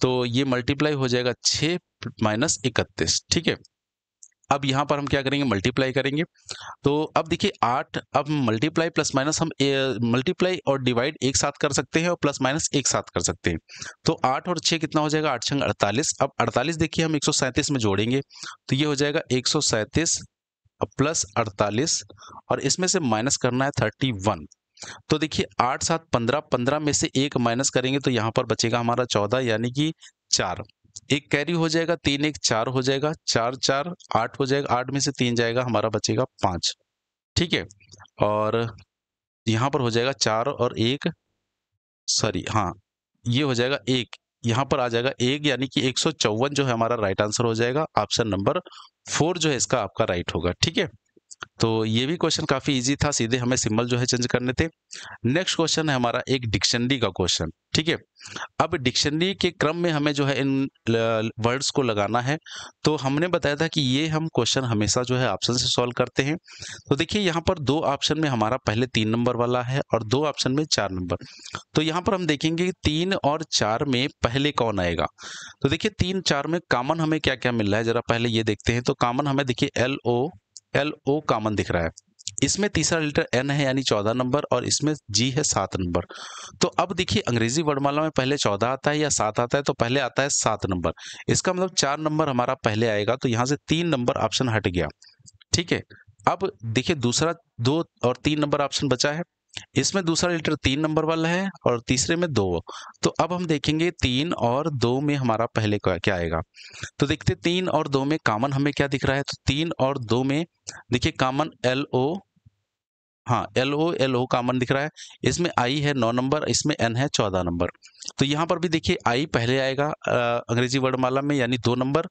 Speaker 1: तो ये मल्टीप्लाई हो जाएगा छ माइनस इकतीस ठीक है अब यहाँ पर हम क्या करेंगे मल्टीप्लाई करेंगे तो अब देखिए आठ अब मल्टीप्लाई प्लस माइनस हम मल्टीप्लाई और डिवाइड एक साथ कर सकते हैं और प्लस माइनस एक साथ कर सकते हैं तो आठ और छः कितना हो जाएगा आठ छंग अड़तालीस अब अड़तालीस देखिए हम एक में जोड़ेंगे तो ये हो जाएगा एक प्लस अड़तालीस और इसमें से माइनस करना है थर्टी वन तो देखिए आठ सात पंद्रह पंद्रह में से एक माइनस करेंगे तो यहाँ पर बचेगा हमारा चौदह यानी कि चार एक कैरी हो जाएगा तीन एक चार हो जाएगा चार चार आठ हो जाएगा आठ में से तीन जाएगा हमारा बचेगा पांच ठीक है और यहाँ पर हो जाएगा चार और एक सॉरी हाँ ये हो जाएगा एक यहां पर आ जाएगा एक यानी कि एक जो है हमारा राइट आंसर हो जाएगा ऑप्शन नंबर फोर जो है इसका आपका राइट होगा ठीक है तो ये भी क्वेश्चन काफ़ी इजी था सीधे हमें सिंबल जो है चेंज करने थे नेक्स्ट क्वेश्चन है हमारा एक डिक्शनरी का क्वेश्चन ठीक है अब डिक्शनरी के क्रम में हमें जो है इन वर्ड्स को लगाना है तो हमने बताया था कि ये हम क्वेश्चन हमेशा जो है ऑप्शन से सॉल्व करते हैं तो देखिए यहाँ पर दो ऑप्शन में हमारा पहले तीन नंबर वाला है और दो ऑप्शन में चार नंबर तो यहाँ पर हम देखेंगे तीन और चार में पहले कौन आएगा तो देखिए तीन चार में कॉमन हमें क्या क्या मिल रहा है जरा पहले ये देखते हैं तो कॉमन हमें देखिए L O L O common दिख रहा है इसमें तीसरा लेटर एन है यानी चौदह नंबर और इसमें जी है सात नंबर तो अब देखिए अंग्रेजी वर्णमाला में पहले चौदह आता है या सात आता है तो पहले आता है सात नंबर इसका मतलब चार नंबर हमारा पहले आएगा तो यहाँ से तीन नंबर ऑप्शन हट गया ठीक है अब देखिए दूसरा दो और तीन नंबर ऑप्शन बचा है इसमें दूसरा लीटर तीन नंबर वाला है और तीसरे में दो तो अब हम देखेंगे तीन और दो में हमारा पहले क्या आएगा तो देखते तीन और दो में कॉमन हमें क्या दिख रहा है तो तीन और दो में देखिए कामन एल ओ हाँ एल ओ एल ओ कामन दिख रहा है इसमें आई है नौ नंबर इसमें एन है चौदह नंबर तो यहाँ पर भी देखिए आई पहले आएगा अंग्रेजी वर्णमाला में यानी दो नंबर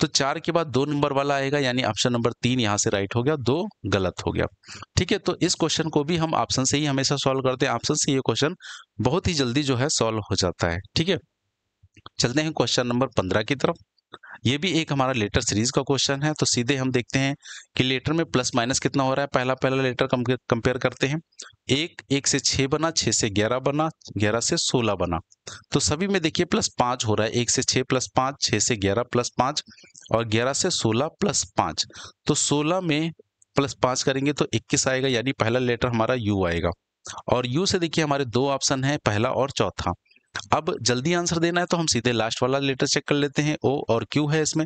Speaker 1: तो चार के बाद दो नंबर वाला आएगा यानी ऑप्शन नंबर तीन यहाँ से राइट हो गया दो गलत हो गया ठीक है तो इस क्वेश्चन को भी हम ऑप्शन से ही हमेशा सॉल्व करते हैं ऑप्शन से ये क्वेश्चन बहुत ही जल्दी जो है सॉल्व हो जाता है ठीक है चलते हैं क्वेश्चन नंबर पंद्रह की तरफ ये भी एक हमारा लेटर सीरीज का क्वेश्चन है तो सीधे हम देखते हैं कि लेटर में प्लस माइनस कितना हो रहा है पहला पहला लेटर कंपेयर करते हैं एक एक से छः बना छः से ग्यारह बना ग्यारह से सोलह बना तो सभी में देखिए प्लस पाँच हो रहा है एक से छः प्लस पाँच छः से ग्यारह प्लस पाँच और ग्यारह से सोलह प्लस पाँच तो सोलह में प्लस पाँच करेंगे तो इक्कीस आएगा यानी पहला लेटर हमारा यू आएगा और यू से देखिए हमारे दो ऑप्शन है पहला और चौथा अब जल्दी आंसर देना है तो हम सीधे लास्ट वाला लेटर चेक कर लेते हैं ओ और क्यू है इसमें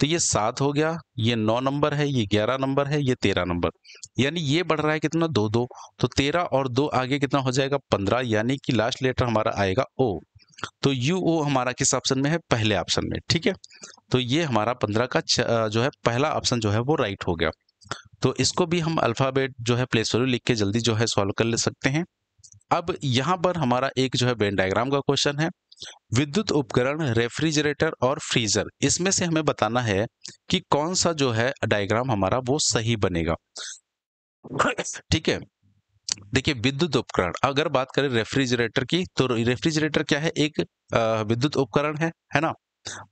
Speaker 1: तो ये सात हो गया ये नौ नंबर है ये ग्यारह नंबर है ये तेरह नंबर यानी ये बढ़ रहा है कितना दो दो तो तेरह और दो आगे कितना हो जाएगा पंद्रह यानी कि लास्ट लेटर हमारा आएगा ओ तो यू ओ हमारा किस ऑप्शन में है पहले ऑप्शन में ठीक है तो ये हमारा पंद्रह का जो है पहला ऑप्शन जो है वो राइट हो गया तो इसको भी हम अल्फ़ाबेट जो है प्लेस वैल्यू लिख के जल्दी जो है सॉल्व कर ले सकते हैं अब यहाँ पर हमारा एक जो है बेन डायग्राम का क्वेश्चन है विद्युत उपकरण रेफ्रिजरेटर और फ्रीजर इसमें से हमें बताना है कि कौन सा जो है डायग्राम हमारा वो सही बनेगा ठीक है देखिए विद्युत उपकरण अगर बात करें रेफ्रिजरेटर की तो रेफ्रिजरेटर क्या है एक विद्युत उपकरण है है ना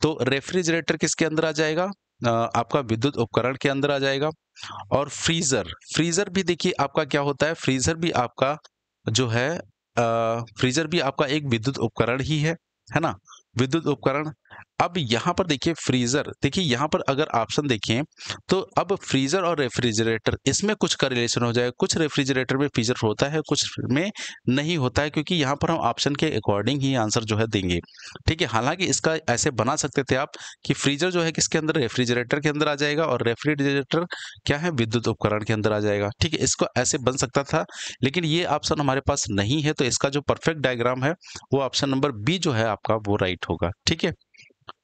Speaker 1: तो रेफ्रिजरेटर किसके अंदर आ जाएगा आपका विद्युत उपकरण के अंदर आ जाएगा और फ्रीजर फ्रीजर भी देखिए आपका क्या होता है फ्रीजर भी आपका जो है फ्रीजर भी आपका एक विद्युत उपकरण ही है है ना विद्युत उपकरण अब यहाँ पर देखिए फ्रीजर देखिए यहाँ पर अगर ऑप्शन देखें तो अब फ्रीजर और रेफ्रिजरेटर इसमें कुछ का रिलेशन हो जाएगा कुछ रेफ्रिजरेटर में फ्रीजर होता है कुछ में नहीं होता है क्योंकि यहाँ पर हम ऑप्शन के अकॉर्डिंग ही आंसर जो है देंगे ठीक है हालांकि इसका ऐसे बना सकते थे आप कि फ्रीजर जो है किसके अंदर रेफ्रिजरेटर के अंदर आ जाएगा और रेफ्रिजरेटर क्या है विद्युत उपकरण के अंदर आ जाएगा ठीक है इसको ऐसे बन सकता था लेकिन ये ऑप्शन हमारे पास नहीं है तो इसका जो परफेक्ट डायग्राम है वो ऑप्शन नंबर बी जो है आपका वो राइट होगा ठीक है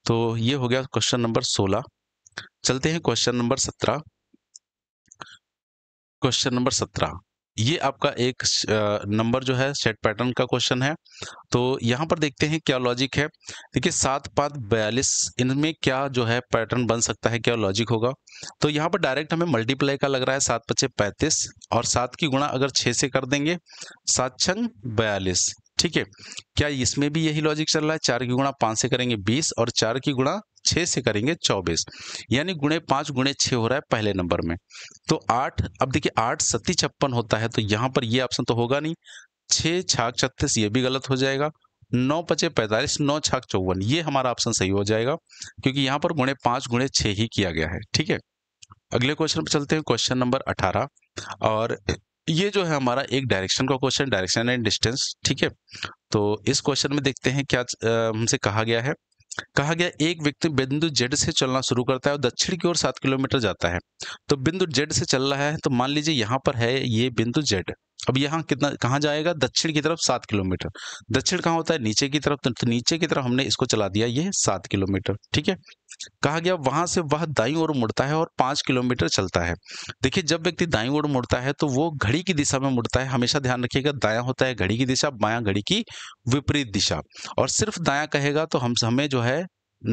Speaker 1: तो ये हो गया क्वेश्चन नंबर सोलह चलते हैं क्वेश्चन नंबर सत्रह क्वेश्चन नंबर सत्रह ये आपका एक नंबर जो है सेट पैटर्न का क्वेश्चन है तो यहाँ पर देखते हैं क्या लॉजिक है देखिए सात पाँच बयालीस इनमें क्या जो है पैटर्न बन सकता है क्या लॉजिक होगा तो यहाँ पर डायरेक्ट हमें मल्टीप्लाई का लग रहा है सात पच्चे पैंतीस और सात की गुणा अगर छः से कर देंगे सात छंग बयालीस ठीक है क्या इसमें भी यही लॉजिक चल रहा है चार की गुणा पांच से करेंगे बीस और चार की गुणा छह से करेंगे चौबीस यानी गुणे पांच गुणे छ हो रहा है पहले नंबर में तो आठ अब देखिए आठ सत्ती छप्पन होता है तो यहाँ पर ये ऑप्शन तो होगा नहीं छ छाक छत्तीस ये भी गलत हो जाएगा नौ पचे पैंतालीस नौ छाक चौवन ये हमारा ऑप्शन सही हो जाएगा क्योंकि यहाँ पर गुणे पांच गुणे छ ही किया गया है ठीक है अगले क्वेश्चन पर चलते हैं क्वेश्चन नंबर अठारह और ये जो है हमारा एक डायरेक्शन का क्वेश्चन डायरेक्शन एंड डिस्टेंस ठीक है तो इस क्वेश्चन में देखते हैं क्या हमसे कहा गया है कहा गया एक व्यक्ति बिंदु जेड से चलना शुरू करता है और दक्षिण की ओर सात किलोमीटर जाता है तो बिंदु जेड से चल रहा है तो मान लीजिए यहाँ पर है ये बिंदु जेड अब यहाँ कितना कहाँ जाएगा दक्षिण की तरफ सात किलोमीटर दक्षिण कहाँ होता है नीचे की तरफ तो, तो नीचे की तरफ हमने इसको चला दिया ये सात किलोमीटर ठीक है कहा गया वहां से वह दाई ओर मुड़ता है और पांच किलोमीटर चलता है देखिए जब व्यक्ति दाई ओर मुड़ता है तो वो घड़ी की दिशा में मुड़ता है हमेशा ध्यान रखिएगा दाया होता है घड़ी की दिशा बाया घड़ी की विपरीत दिशा और सिर्फ दाया कहेगा तो हम हमें जो है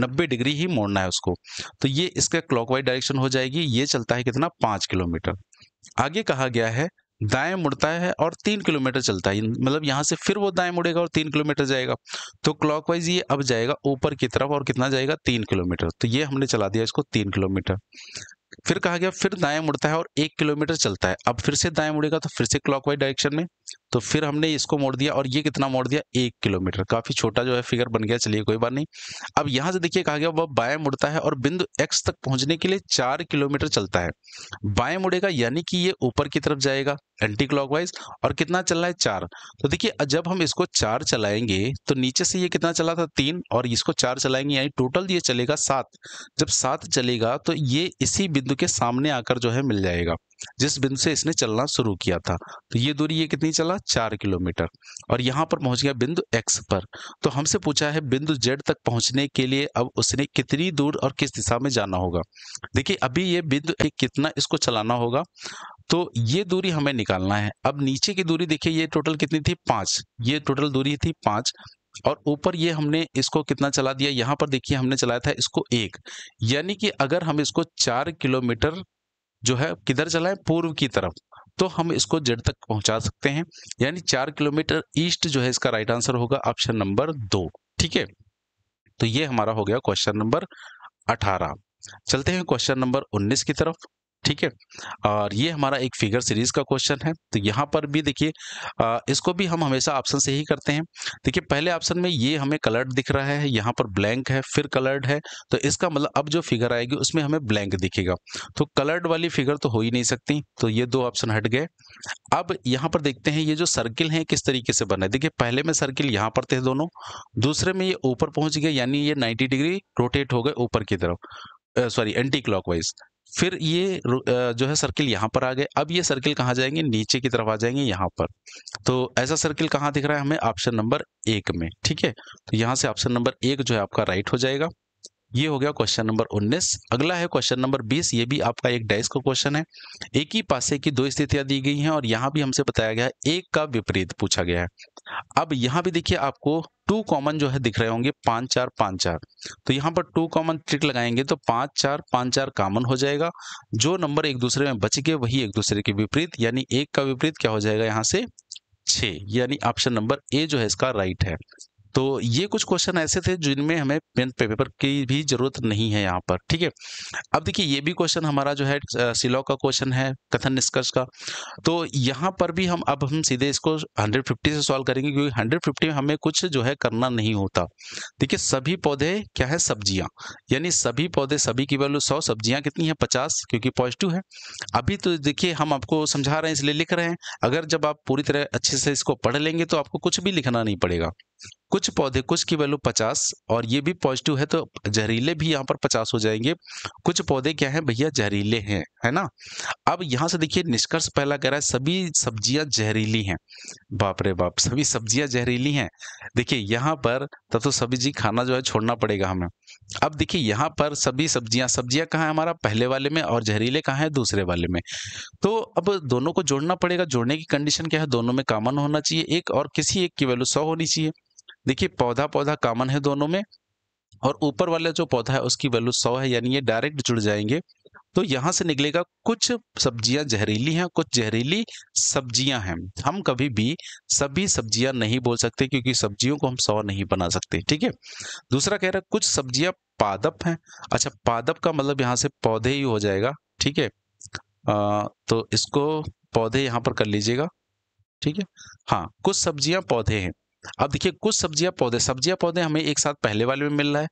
Speaker 1: नब्बे डिग्री ही मोड़ना है उसको तो ये इसका क्लॉकवाइज डायरेक्शन हो जाएगी ये चलता है कितना पांच किलोमीटर आगे कहा गया है दाएं मुड़ता है और तीन किलोमीटर चलता है मतलब यहाँ से फिर वो दाएं मुड़ेगा और तीन किलोमीटर जाएगा तो क्लॉकवाइज ये अब जाएगा ऊपर की तरफ और कितना जाएगा तीन किलोमीटर तो ये हमने चला दिया इसको तीन किलोमीटर फिर कहा गया फिर दाएं मुड़ता है और एक किलोमीटर चलता है अब फिर से दाएं मुड़ेगा तो फिर से क्लॉकवाइज डायरेक्शन में तो फिर हमने इसको मोड़ दिया और ये कितना मोड़ दिया एक किलोमीटर काफी छोटा जो है फिगर बन गया चलिए कोई बात नहीं अब यहाँ से देखिए कहा गया वह बाएं मुड़ता है और बिंदु एक्स तक पहुंचने के लिए चार किलोमीटर चलता है बाएं मुड़ेगा यानी कि ये ऊपर की तरफ जाएगा एंटी क्लॉकवाइज और कितना चल रहा है चार तो देखिए जब हम इसको चार चलाएंगे तो नीचे से ये कितना चला था तीन और इसको चार चलाएंगे यानी टोटल ये चलेगा सात जब सात चलेगा तो ये इसी बिंदु के सामने आकर जो है मिल जाएगा जिस बिंदु से इसने चलना शुरू किया था तो ये दूरी ये कितनी चला चार किलोमीटर और यहाँ पर पहुंच गया बिंदु एक्स पर तो हमसे पूछा है बिंदु जेड तक पहुंचने के लिए अब उसने कितनी दूर और किस दिशा में जाना होगा देखिए अभी ये बिंदु एक कितना इसको चलाना होगा तो ये दूरी हमें निकालना है अब नीचे की दूरी देखिए ये टोटल कितनी थी पाँच ये टोटल दूरी थी पाँच और ऊपर ये हमने इसको कितना चला दिया यहाँ पर देखिए हमने चलाया था इसको एक यानी कि अगर हम इसको चार किलोमीटर जो है किधर चलाएं पूर्व की तरफ तो हम इसको जेड तक पहुंचा सकते हैं यानी चार किलोमीटर ईस्ट जो है इसका राइट आंसर होगा ऑप्शन नंबर दो ठीक है तो ये हमारा हो गया क्वेश्चन नंबर अठारह चलते हैं क्वेश्चन नंबर उन्नीस की तरफ ठीक है और ये हमारा एक फिगर सीरीज का क्वेश्चन है तो यहाँ पर भी देखिए इसको भी हम हमेशा ऑप्शन से ही करते हैं देखिए पहले ऑप्शन में ये हमें कलर्ड दिख रहा है यहाँ पर ब्लैंक है फिर कलर्ड है तो इसका मतलब अब जो फिगर आएगी उसमें हमें ब्लैंक दिखेगा तो कलर्ड वाली फिगर तो हो ही नहीं सकती तो ये दो ऑप्शन हट गए अब यहाँ पर देखते हैं ये जो सर्किल है किस तरीके से बना है देखिए पहले में सर्किल यहाँ पर थे दोनों दूसरे में ये ऊपर पहुंच गए यानी ये नाइन्टी डिग्री रोटेट हो गए ऊपर की तरफ सॉरी एंटी क्लॉकवाइज फिर ये जो है सर्किल यहाँ पर आ गए अब ये सर्किल कहाँ जाएंगे नीचे की तरफ आ जाएंगे यहाँ पर तो ऐसा सर्किल कहाँ दिख रहा है हमें ऑप्शन नंबर एक में ठीक है तो यहाँ से ऑप्शन नंबर एक जो है आपका राइट हो जाएगा ये हो गया क्वेश्चन नंबर 19 अगला है क्वेश्चन नंबर 20 ये भी आपका एक डाइस का क्वेश्चन है एक ही पासे की दो स्थितियां दी गई हैं और यहाँ भी हमसे बताया गया है एक का विपरीत पूछा गया है अब यहाँ भी देखिए आपको टू कॉमन जो है दिख रहे होंगे पाँच चार पाँच चार तो यहाँ पर टू कॉमन ट्रिक लगाएंगे तो पांच चार पाँच चार कॉमन हो जाएगा जो नंबर एक दूसरे में बच गए वही एक दूसरे के विपरीत यानी एक का विपरीत क्या हो जाएगा यहाँ से छे यानी ऑप्शन नंबर ए जो है इसका राइट है तो ये कुछ क्वेश्चन ऐसे थे जिनमें हमें पेन पेपर की भी जरूरत नहीं है यहाँ पर ठीक है अब देखिए ये भी क्वेश्चन हमारा जो है सिलॉ का क्वेश्चन है कथन निष्कर्ष का तो यहाँ पर भी हम अब हम सीधे इसको 150 से सॉल्व करेंगे क्योंकि 150 में हमें कुछ जो है करना नहीं होता देखिए सभी पौधे क्या है सब्जियाँ यानी सभी पौधे सभी की वैल्यू सौ सब्जियाँ कितनी है पचास क्योंकि पॉजिटिव है अभी तो देखिए हम आपको समझा रहे हैं इसलिए लिख रहे हैं अगर जब आप पूरी तरह अच्छे से इसको पढ़ लेंगे तो आपको कुछ भी लिखना नहीं पड़ेगा कुछ पौधे कुछ की वैल्यू पचास और ये भी पॉजिटिव है तो जहरीले भी यहाँ पर पचास हो जाएंगे कुछ पौधे क्या हैं भैया जहरीले हैं है ना अब यहाँ से देखिए निष्कर्ष पहला कह रहा है सभी सब्जियां जहरीली हैं बाप रे बाप सभी सब्जियां जहरीली हैं देखिए यहाँ पर तब तो सब्जी खाना जो है छोड़ना पड़ेगा हमें अब देखिए यहाँ पर सभी सब्जियां सब्जियां कहाँ है हमारा पहले वाले में और जहरीले कहाँ है दूसरे वाले में तो अब दोनों को जोड़ना पड़ेगा जोड़ने की कंडीशन क्या है दोनों में कॉमन होना चाहिए एक और किसी एक की वैल्यू सौ होनी चाहिए देखिए पौधा पौधा कॉमन है दोनों में और ऊपर वाला जो पौधा है उसकी वैल्यू सौ है यानी ये डायरेक्ट जुड़ जाएंगे तो यहाँ से निकलेगा कुछ सब्जियां जहरीली हैं कुछ जहरीली सब्जियां हैं हम कभी भी सभी सब्जियां नहीं बोल सकते क्योंकि सब्जियों को हम सौ नहीं बना सकते ठीक है दूसरा कह रहा है कुछ सब्जियां पादप हैं अच्छा पादप का मतलब यहाँ से पौधे ही हो जाएगा ठीक है तो इसको पौधे यहाँ पर कर लीजिएगा ठीक है हाँ कुछ सब्जियां पौधे हैं अब देखिए कुछ सब्जियां पौधे सब्जियां पौधे हमें एक साथ पहले वाले में मिल रहा है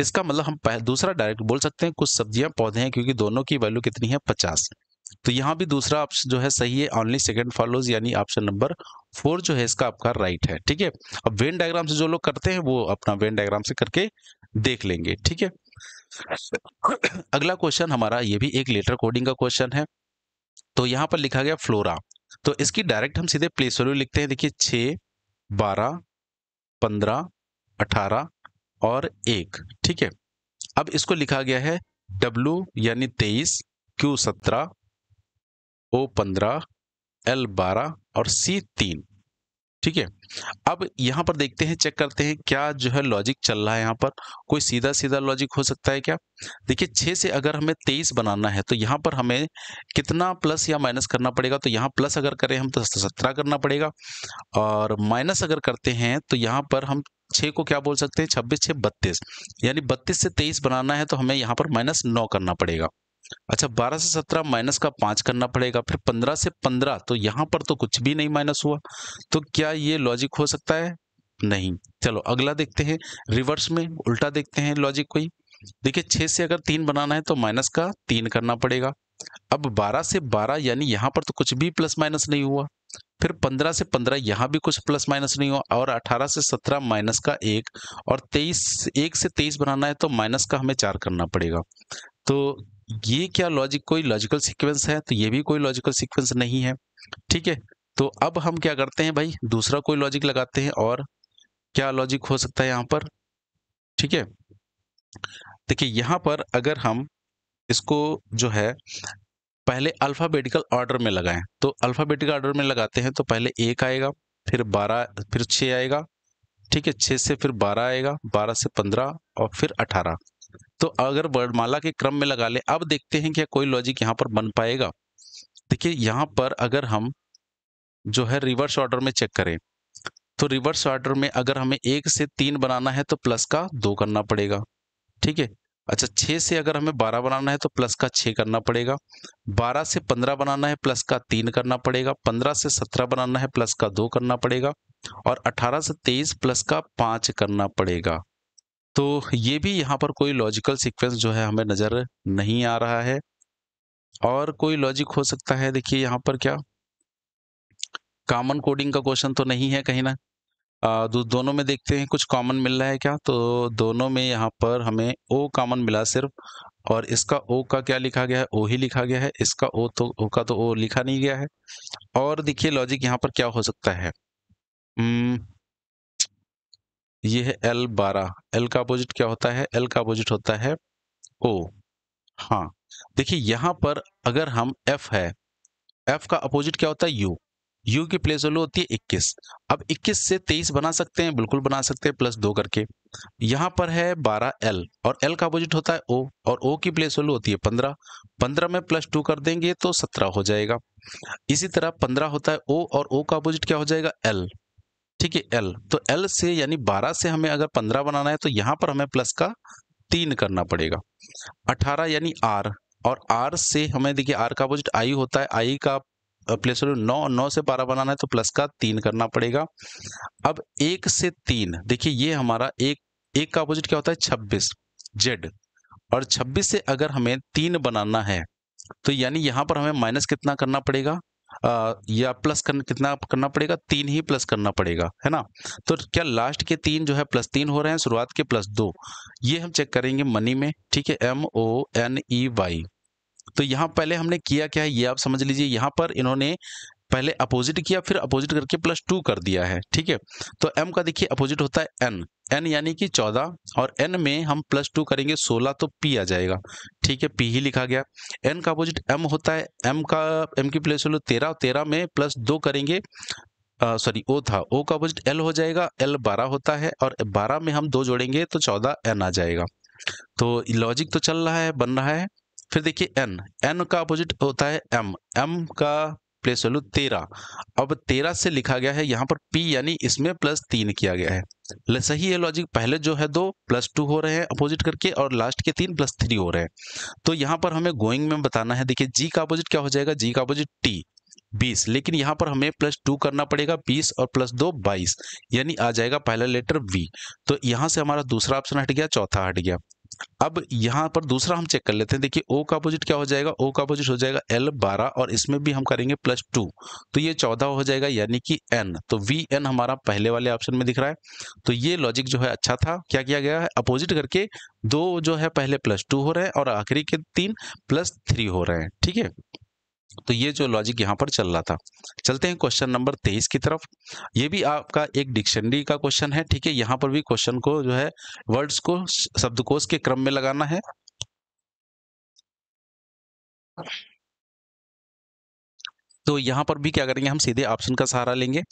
Speaker 1: इसका मतलब हम दूसरा डायरेक्ट बोल सकते हैं कुछ सब्जियां पौधे हैं क्योंकि दोनों की वैल्यू कितनी है पचास तो यहाँ भी दूसरा ऑप्शन जो है सही है ऑनली सेकंड फॉलोज यानी ऑप्शन नंबर फोर जो है इसका आपका राइट है ठीक है अब वेन डायग्राम से जो लोग करते हैं वो अपना वेन डायग्राम से करके देख लेंगे ठीक है अगला क्वेश्चन हमारा ये भी एक लेटर कोडिंग का क्वेश्चन है तो यहाँ पर लिखा गया फ्लोरा तो इसकी डायरेक्ट हम सीधे प्लेस वैल्यू लिखते हैं देखिए छह बारह पंद्रह अठारह और एक ठीक है अब इसको लिखा गया है डब्लू यानी तेईस क्यू सत्रह ओ पंद्रह एल बारह और सी तीन ठीक है अब यहाँ पर देखते हैं चेक करते हैं क्या जो है लॉजिक चल रहा है यहाँ पर कोई सीधा सीधा लॉजिक हो सकता है क्या देखिए छः से अगर हमें तेईस बनाना है तो यहाँ पर हमें कितना प्लस या माइनस करना पड़ेगा तो यहाँ प्लस अगर करें हम तो सत्रह करना पड़ेगा और माइनस अगर करते हैं तो यहाँ पर हम छः को क्या बोल सकते हैं छब्बीस छः बत्तीस यानी बत्तीस से तेईस बनाना है तो हमें यहाँ पर माइनस नौ करना पड़ेगा अच्छा बारह से सत्रह माइनस का पांच करना पड़ेगा फिर पंद्रह से पंद्रह तो यहाँ पर तो कुछ भी नहीं माइनस हुआ तो क्या ये लॉजिक हो सकता है नहीं चलो अगला देखते हैं रिवर्स में उल्टा देखते हैं लॉजिक कोई देखिए छः से अगर तीन बनाना है तो माइनस का तीन करना पड़ेगा अब बारह से बारह यानी यहाँ पर तो कुछ भी प्लस माइनस नहीं हुआ फिर पंद्रह से पंद्रह यहाँ भी कुछ प्लस माइनस नहीं हुआ और अठारह से सत्रह माइनस का एक और तेईस एक से तेईस बनाना है तो माइनस का हमें चार करना पड़ेगा तो ये क्या लॉजिक कोई लॉजिकल सीक्वेंस है तो ये भी कोई लॉजिकल सीक्वेंस नहीं है ठीक है तो अब हम क्या करते हैं भाई दूसरा कोई लॉजिक लगाते हैं और क्या लॉजिक हो सकता है यहाँ पर ठीक है देखिए यहाँ पर अगर हम इसको जो है पहले अल्फ़ाबेटिकल ऑर्डर में लगाएं तो अल्फ़ाबेटिकल ऑर्डर में लगाते हैं तो पहले एक आएगा फिर बारह फिर छः आएगा ठीक है छः से फिर बारह आएगा बारह से पंद्रह और फिर अठारह तो अगर वर्णमाला के क्रम में लगा ले अब देखते हैं क्या कोई लॉजिक यहाँ पर बन पाएगा देखिए यहाँ पर अगर हम जो है रिवर्स ऑर्डर में चेक करें तो रिवर्स ऑर्डर में अगर हमें एक से तीन बनाना है तो प्लस का दो करना पड़ेगा ठीक है अच्छा छः से अगर हमें बारह बनाना है तो प्लस का छः करना पड़ेगा बारह से पंद्रह बनाना है प्लस का तीन करना पड़ेगा पंद्रह से सत्रह बनाना है प्लस का दो करना पड़ेगा और अठारह से तेईस प्लस का पाँच करना पड़ेगा तो ये भी यहाँ पर कोई लॉजिकल सीक्वेंस जो है हमें नज़र नहीं आ रहा है और कोई लॉजिक हो सकता है देखिए यहाँ पर क्या कॉमन कोडिंग का क्वेश्चन तो नहीं है कहीं ना आ, दो, दोनों में देखते हैं कुछ कॉमन मिल रहा है क्या तो दोनों में यहाँ पर हमें ओ कॉमन मिला सिर्फ और इसका ओ का क्या लिखा गया है ओ ही लिखा गया है इसका ओ तो ओ का तो ओ लिखा नहीं गया है और देखिए लॉजिक यहाँ पर क्या हो सकता है हम्म, ये है एल बारह एल का अपोजिट क्या होता है एल का अपोजिट होता है ओ हाँ देखिए यहाँ पर अगर हम एफ है एफ का अपोजिट क्या होता है यू यू की प्लेस वैल्यू होती है 21 अब 21 से 23 बना सकते हैं बिल्कुल बना सकते हैं प्लस दो करके यहाँ पर है 12 एल और एल का अपोजिट होता है ओ और ओ की प्लेस वैल्यू होती है 15 15 में प्लस टू कर देंगे तो 17 हो जाएगा इसी तरह 15 होता है ओ और ओ का अपोजिट क्या हो जाएगा एल ठीक है एल तो एल से यानी बारह से हमें अगर पंद्रह बनाना है तो यहाँ पर हमें प्लस का तीन करना पड़ेगा अठारह यानी आर और आर से हमें देखिए आर का अपोजिट आई होता है आई का प्लस नौ नौ से बारह बनाना है तो प्लस का तीन करना पड़ेगा अब एक से तीन देखिए ये हमारा एक एक का अपोजिट क्या होता है छब्बीस जेड और छब्बीस से अगर हमें तीन बनाना है तो यानी यहाँ पर हमें माइनस कितना करना पड़ेगा या प्लस करन, कितना करना पड़ेगा तीन ही प्लस करना पड़ेगा है ना तो क्या लास्ट के तीन जो है प्लस तीन हो रहे हैं शुरुआत के प्लस दो ये हम चेक करेंगे मनी में ठीक है M O N E Y तो यहाँ पहले हमने किया क्या है ये आप समझ लीजिए यहाँ पर इन्होंने पहले अपोजिट किया फिर अपोजिट करके प्लस टू कर दिया है ठीक है तो एम का देखिए अपोजिट होता है एन एन यानी कि चौदह और एन में हम प्लस टू करेंगे सोलह तो पी आ जाएगा ठीक है पी ही लिखा गया एन का अपोजिट एम होता है एम का एम की प्लेस वैल्यू तेरह तेरह में प्लस दो करेंगे सॉरी ओ था ओ का अपोजिट एल हो जाएगा एल बारह होता है और बारह में हम दो जोड़ेंगे तो चौदह एन आ जाएगा तो लॉजिक तो चल रहा है बन रहा है फिर देखिए एन एन का अपोजिट होता है एम एम का प्लेस वैल्यू तेरह अब तेरह से लिखा गया है यहाँ पर p यानी इसमें प्लस तीन किया गया है सही है लॉजिक पहले जो है दो प्लस टू हो रहे हैं अपोजिट करके और लास्ट के तीन प्लस थ्री हो रहे हैं तो यहाँ पर हमें गोइंग में बताना है देखिए जी का अपोजिट क्या हो जाएगा जी का अपोजिट टी बीस लेकिन यहाँ पर हमें प्लस टू करना पड़ेगा बीस और प्लस दो बाईस यानी आ जाएगा पहला लेटर वी तो यहाँ से हमारा दूसरा ऑप्शन हट गया चौथा हट गया अब यहाँ पर दूसरा हम चेक कर लेते हैं देखिए ओ का अपोजिट क्या हो जाएगा ओ का अपोजिट हो जाएगा एल बारह और इसमें भी हम करेंगे प्लस टू तो ये चौदह हो जाएगा यानी कि एन तो वी एन हमारा पहले वाले ऑप्शन में दिख रहा है तो ये लॉजिक जो है अच्छा था क्या किया गया है अपोजिट करके दो जो है पहले प्लस टू हो रहे हैं और आखिरी के तीन प्लस थ्री हो रहे हैं ठीक है तो ये जो लॉजिक यहाँ पर चल रहा था चलते हैं क्वेश्चन नंबर तेईस की तरफ ये भी आपका एक डिक्शनरी का क्वेश्चन है ठीक है यहाँ पर भी क्वेश्चन को जो है वर्ड्स को शब्दकोश के क्रम में लगाना है तो यहाँ पर भी क्या करेंगे हम सीधे ऑप्शन का सहारा लेंगे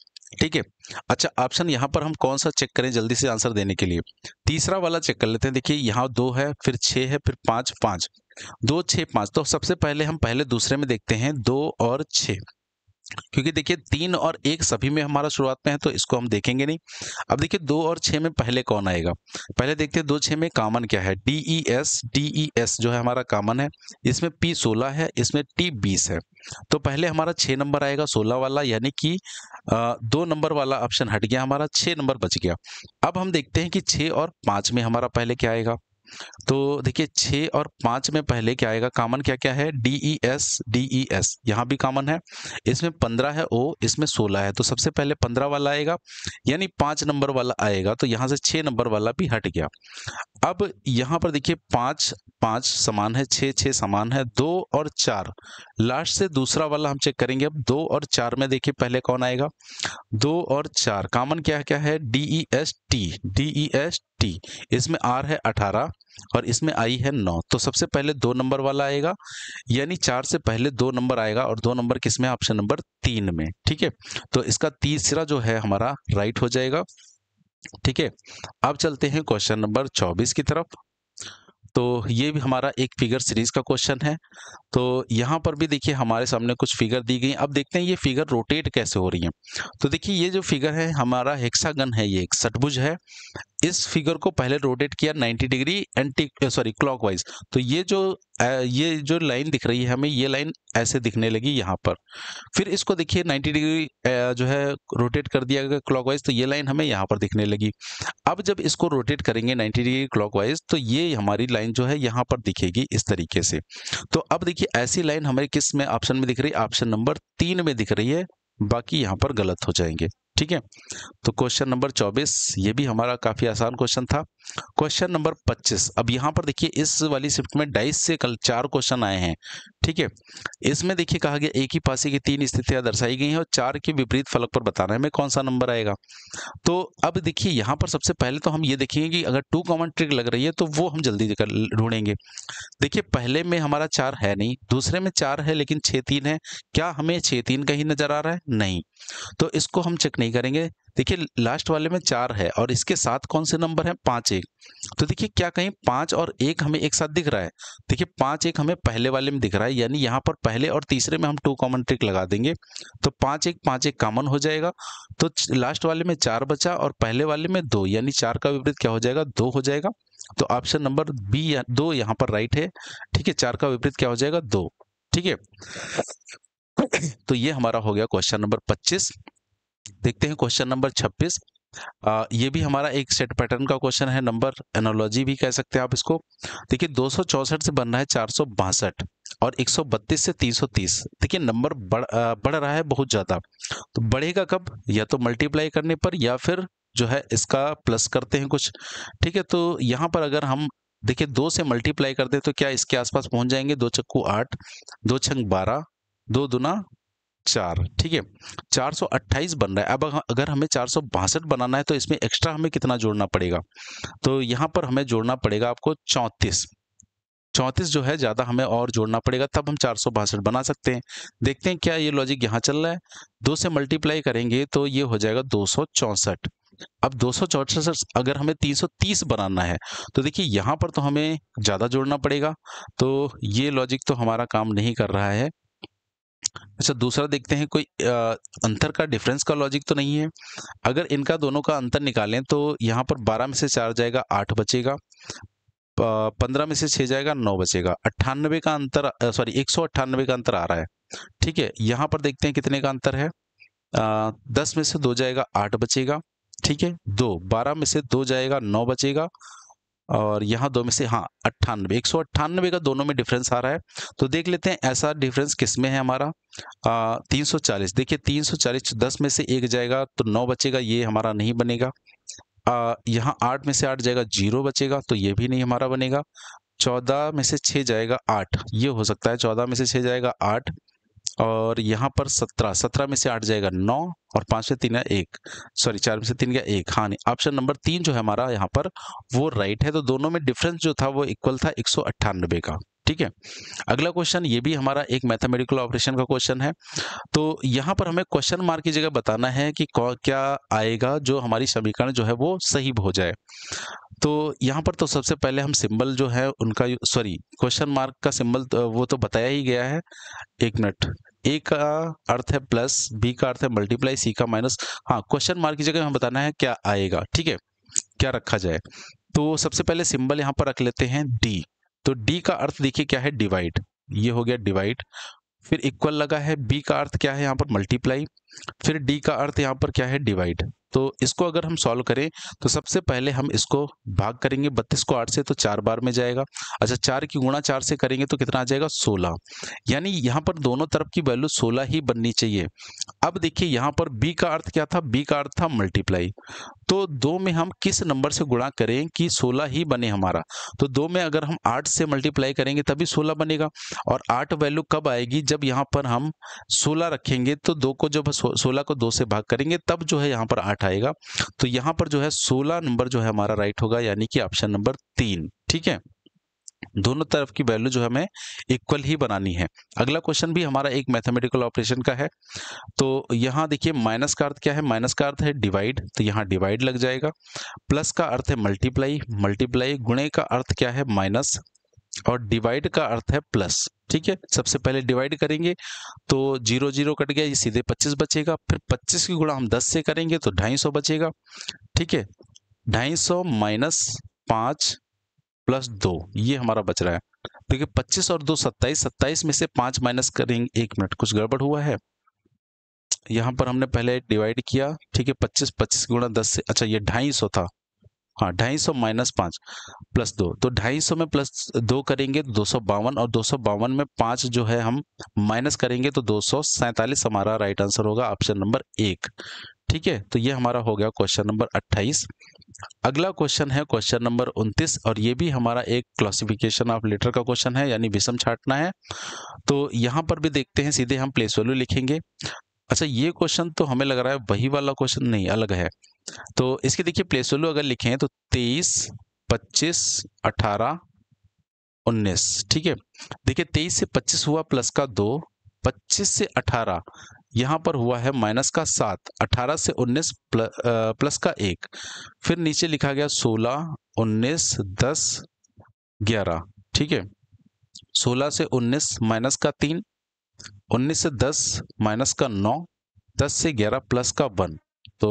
Speaker 1: ठीक है अच्छा ऑप्शन यहाँ पर हम कौन सा चेक करें जल्दी से आंसर देने के लिए तीसरा वाला चेक कर लेते हैं देखिए यहाँ दो है फिर छः है फिर पाँच पाँच दो छः पाँच तो सबसे पहले हम पहले दूसरे में देखते हैं दो और छः क्योंकि देखिए तीन और एक सभी में हमारा शुरुआत में है तो इसको हम देखेंगे नहीं अब देखिए दो और छ में पहले कौन आएगा पहले देखते हैं दो छः में कॉमन क्या है D E S D E S जो है हमारा कॉमन है इसमें पी सोलह है इसमें टी बीस है तो पहले हमारा छ नंबर आएगा सोलह वाला यानी कि दो नंबर वाला ऑप्शन हट गया हमारा छह नंबर बच गया अब हम देखते हैं कि छः और पांच में हमारा पहले क्या आएगा तो देखिए छः और पाँच में पहले क्या आएगा कॉमन क्या क्या है D E S D E S यहाँ भी कॉमन है इसमें पंद्रह है ओ इसमें सोलह है तो सबसे पहले पंद्रह वाला आएगा यानी पाँच नंबर वाला आएगा तो यहाँ से छः नंबर वाला भी हट गया अब यहाँ पर देखिए पाँच पाँच समान है छः छः समान है दो और चार लास्ट से दूसरा वाला हम चेक करेंगे अब दो और चार में देखिए पहले कौन आएगा दो और चार कॉमन क्या क्या है D E S T D E S fifty इसमें आर है अठारह और इसमें आई है नौ तो सबसे पहले दो नंबर वाला आएगा यानी चार से पहले दो नंबर आएगा और दो नंबर किसमें ऑप्शन नंबर तीन में ठीक है तो इसका तीसरा जो है हमारा राइट हो जाएगा ठीक है अब चलते हैं क्वेश्चन नंबर चौबीस की तरफ तो ये भी हमारा एक फिगर सीरीज का क्वेश्चन है तो यहाँ पर भी देखिए हमारे सामने कुछ फिगर दी गई अब देखते हैं ये फिगर रोटेट कैसे हो रही है तो देखिए ये जो फिगर है हमारा हेक्सागन है ये एक सटभुज है इस फिगर को पहले रोटेट किया 90 डिग्री एंटी सॉरी क्लॉकवाइज तो ये जो ये जो लाइन दिख रही है हमें ये लाइन ऐसे दिखने लगी यहाँ पर फिर इसको देखिए 90 डिग्री जो है रोटेट कर दिया गया क्लॉकवाइज तो ये लाइन हमें यहाँ पर दिखने लगी अब जब इसको रोटेट करेंगे 90 डिग्री क्लॉकवाइज तो ये हमारी लाइन जो है यहाँ पर दिखेगी इस तरीके से तो अब देखिए ऐसी लाइन हमारे किस में ऑप्शन में दिख रही है ऑप्शन नंबर तीन में दिख रही है बाकी यहाँ पर गलत हो जाएंगे ठीक है तो क्वेश्चन नंबर 24 ये भी हमारा काफ़ी आसान क्वेश्चन था क्वेश्चन नंबर 25 अब यहाँ पर देखिए इस वाली शिफ्ट में डाइस से कल चार क्वेश्चन आए हैं ठीक है इसमें देखिए कहा गया एक ही पासी की तीन स्थितियां दर्शाई गई हैं और चार के विपरीत फलक पर बताना है में कौन सा नंबर आएगा तो अब देखिए यहाँ पर सबसे पहले तो हम ये देखेंगे कि अगर टू कॉमन ट्रिक लग रही है तो वो हम जल्दी ढूंढेंगे देखिए पहले में हमारा चार है नहीं दूसरे में चार है लेकिन छः तीन है क्या हमें छः तीन का ही नज़र आ रहा है नहीं तो इसको हम चेक नहीं करेंगे देखिए लास्ट वाले में चार है और इसके साथ कौन से नंबर है पांच एक तो देखिए क्या कहीं पांच और एक हमें एक साथ दिख रहा है देखिए पांच एक हमें पहले वाले में दिख रहा है यानी यहाँ पर पहले और तीसरे में हम टू कॉमन ट्रिक लगा देंगे तो पांच एक पांच एक कॉमन हो जाएगा तो लास्ट वाले में चार बचा और पहले वाले में दो यानी चार का विपरीत क्या हो जाएगा दो हो जाएगा तो ऑप्शन नंबर बी या, दो यहाँ पर राइट है ठीक है चार का विपरीत क्या हो जाएगा दो ठीक है तो ये हमारा हो गया क्वेश्चन नंबर पच्चीस देखते हैं क्वेश्चन नंबर 26 आ, ये भी हमारा एक सेट पैटर्न का क्वेश्चन है नंबर एनोलॉजी भी कह सकते हैं आप इसको देखिए दो से बन रहा है चार और 132 से 330 देखिए नंबर बढ़ बढ़ रहा है बहुत ज़्यादा तो बढ़ेगा कब या तो मल्टीप्लाई करने पर या फिर जो है इसका प्लस करते हैं कुछ ठीक है तो यहाँ पर अगर हम देखिए दो से मल्टीप्लाई कर दे तो क्या इसके आसपास पहुंच जाएंगे दो चक्कू आठ दो छंग बारह दो दुना चार ठीक है चार सौ अट्ठाईस बन रहा है अब अगर हमें चार सौ बासठ बनाना है तो इसमें एक्स्ट्रा हमें कितना जोड़ना पड़ेगा तो यहाँ पर हमें जोड़ना पड़ेगा आपको चौंतीस चौंतीस जो है ज़्यादा हमें और जोड़ना पड़ेगा तब हम चार सौ बासठ बना सकते हैं देखते हैं क्या ये लॉजिक यहाँ चल रहा है दो से मल्टीप्लाई करेंगे तो ये हो जाएगा दो सौ चौंसठ अब दो सौ चौंसठ अगर हमें तीन सौ तीस बनाना है तो देखिए यहाँ पर तो हमें ज़्यादा जोड़ना पड़ेगा तो ये लॉजिक तो हमारा काम नहीं कर रहा है अच्छा दूसरा देखते हैं कोई अंतर का डिफरेंस का लॉजिक तो नहीं है अगर इनका दोनों का अंतर निकालें तो यहाँ पर बारह में से चार जाएगा आठ बचेगा पंद्रह में से छः जाएगा नौ बचेगा अट्ठानबे का अंतर सॉरी एक सौ अट्ठानबे का अंतर आ रहा है ठीक है यहाँ पर देखते हैं कितने का अंतर है दस में से दो जाएगा आठ बचेगा ठीक है दो बारह में से दो जाएगा नौ बचेगा और यहाँ दो में से हाँ अट्ठानबे एक सौ अट्ठानबे का दोनों में डिफरेंस आ रहा है तो देख लेते हैं ऐसा डिफरेंस किस में है हमारा तीन सौ चालीस देखिए तीन सौ चालीस दस में से एक जाएगा तो नौ बचेगा ये हमारा नहीं बनेगा यहाँ आठ में से आठ जाएगा जीरो बचेगा तो ये भी नहीं हमारा बनेगा चौदह में से छः जाएगा आठ ये हो सकता है चौदह में से छः जाएगा आठ और यहाँ पर सत्रह सत्रह में से आठ जाएगा नौ और पांच में तीन है एक सॉरी चार में से तीन या एक हाँ नहीं ऑप्शन नंबर तीन जो है हमारा यहाँ पर वो राइट है तो दोनों में डिफरेंस जो था वो इक्वल था एक का ठीक है अगला क्वेश्चन ये भी हमारा एक मैथमेटिकल ऑपरेशन का क्वेश्चन है तो यहाँ पर हमें क्वेश्चन मार्क की जगह बताना है कि क्या आएगा जो हमारी समीकरण जो है वो सही हो जाए तो यहाँ पर तो सबसे पहले हम सिंबल जो है उनका सॉरी क्वेश्चन मार्क का सिंबल तो वो तो बताया ही गया है एक मिनट ए का अर्थ है प्लस बी का अर्थ है मल्टीप्लाई सी का माइनस हाँ क्वेश्चन मार्क की जगह हमें बताना है क्या आएगा ठीक है क्या रखा जाए तो सबसे पहले सिंबल यहाँ पर रख लेते हैं डी तो डी का अर्थ देखिए क्या है डिवाइड ये हो गया डिवाइड फिर इक्वल लगा है बी का अर्थ क्या है यहाँ पर मल्टीप्लाई फिर डी का अर्थ यहाँ पर क्या है डिवाइड तो इसको अगर हम सॉल्व करें तो सबसे पहले हम इसको भाग करेंगे बत्तीस को आठ से तो चार बार में जाएगा अच्छा चार की गुणा चार से करेंगे तो कितना आ जाएगा सोलह यानी यहाँ पर दोनों तरफ की वैल्यू सोलह ही बननी चाहिए अब देखिए यहाँ पर बी का अर्थ क्या था बी का अर्थ था मल्टीप्लाई तो दो में हम किस नंबर से गुणा करें कि सोलह ही बने हमारा तो दो में अगर हम आठ से मल्टीप्लाई करेंगे तभी सोलह बनेगा और आठ वैल्यू कब आएगी जब यहाँ पर हम सोलह रखेंगे तो दो को जब सोलह को दो से भाग करेंगे तब जो है यहाँ पर आठ आएगा तो यहाँ पर जो है सोलह नंबर जो है हमारा राइट होगा यानी कि ऑप्शन नंबर तीन ठीक है दोनों तरफ की वैल्यू जो हमें इक्वल ही बनानी है अगला क्वेश्चन भी हमारा एक मैथमेटिकल ऑपरेशन का है तो यहाँ देखिए माइनस का अर्थ क्या है माइनस का अर्थ है डिवाइड तो यहाँ डिवाइड लग जाएगा प्लस का अर्थ है मल्टीप्लाई मल्टीप्लाई गुणे का अर्थ क्या है माइनस और डिवाइड का अर्थ है प्लस ठीक है सबसे पहले डिवाइड करेंगे तो जीरो जीरो कट गया ये सीधे पच्चीस बचेगा फिर पच्चीस की गुणा हम दस से करेंगे तो सौ बचेगा ठीक है सौ माइनस पाँच प्लस दो ये हमारा बच रहा है देखिए पच्चीस और दो सत्ताईस सत्ताईस में से पांच माइनस करेंगे एक मिनट कुछ गड़बड़ हुआ है यहाँ पर हमने पहले डिवाइड किया ठीक है पच्चीस पच्चीस गुणा दस से अच्छा ये ढाई सौ था हाँ ढाई सौ माइनस पांच प्लस दो तो ढाई सौ में प्लस दो करेंगे तो दो सौ बावन और दो सौ बावन में पांच जो है हम माइनस करेंगे तो दो सौ सैतालीस हमारा राइट आंसर होगा ऑप्शन नंबर एक ठीक है तो ये हमारा हो गया क्वेश्चन नंबर अट्ठाईस अगला क्वेश्चन है क्वेश्चन नंबर 29 और ये भी हमारा एक क्लासिफिकेशन ऑफ लेटर का क्वेश्चन है यानी विषम छाटना है तो यहाँ पर भी देखते हैं सीधे हम प्लेस वैल्यू लिखेंगे अच्छा ये क्वेश्चन तो हमें लग रहा है वही वाला क्वेश्चन नहीं अलग है तो इसके देखिए प्लेस वैल्यू अगर लिखें तो तेईस पच्चीस अठारह उन्नीस ठीक है देखिए तेईस से पच्चीस हुआ प्लस का दो पच्चीस से अठारह यहाँ पर हुआ है माइनस का सात अठारह से उन्नीस प्ल, प्लस का एक फिर नीचे लिखा गया सोलह उन्नीस दस ग्यारह ठीक है सोलह से उन्नीस माइनस का तीन उन्नीस से दस माइनस का नौ दस से ग्यारह प्लस का वन तो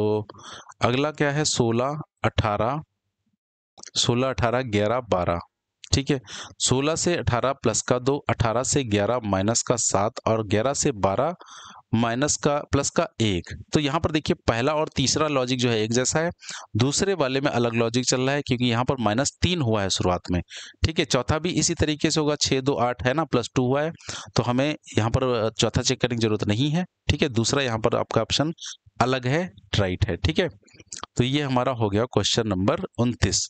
Speaker 1: अगला क्या है सोलह अठारह सोलह अठारह ग्यारह बारह ठीक है सोलह से अठारह प्लस का दो अठारह से ग्यारह माइनस का सात और ग्यारह से बारह माइनस का प्लस का एक तो यहाँ पर देखिए पहला और तीसरा लॉजिक जो है एक जैसा है दूसरे वाले में अलग लॉजिक चल रहा है क्योंकि यहाँ पर माइनस तीन हुआ है शुरुआत में ठीक है चौथा भी इसी तरीके से होगा छः दो आठ है ना प्लस टू हुआ है तो हमें यहाँ पर चौथा चेक करने की जरूरत नहीं है ठीक है दूसरा यहाँ पर आपका ऑप्शन अलग है राइट है ठीक है तो ये हमारा हो गया क्वेश्चन नंबर उनतीस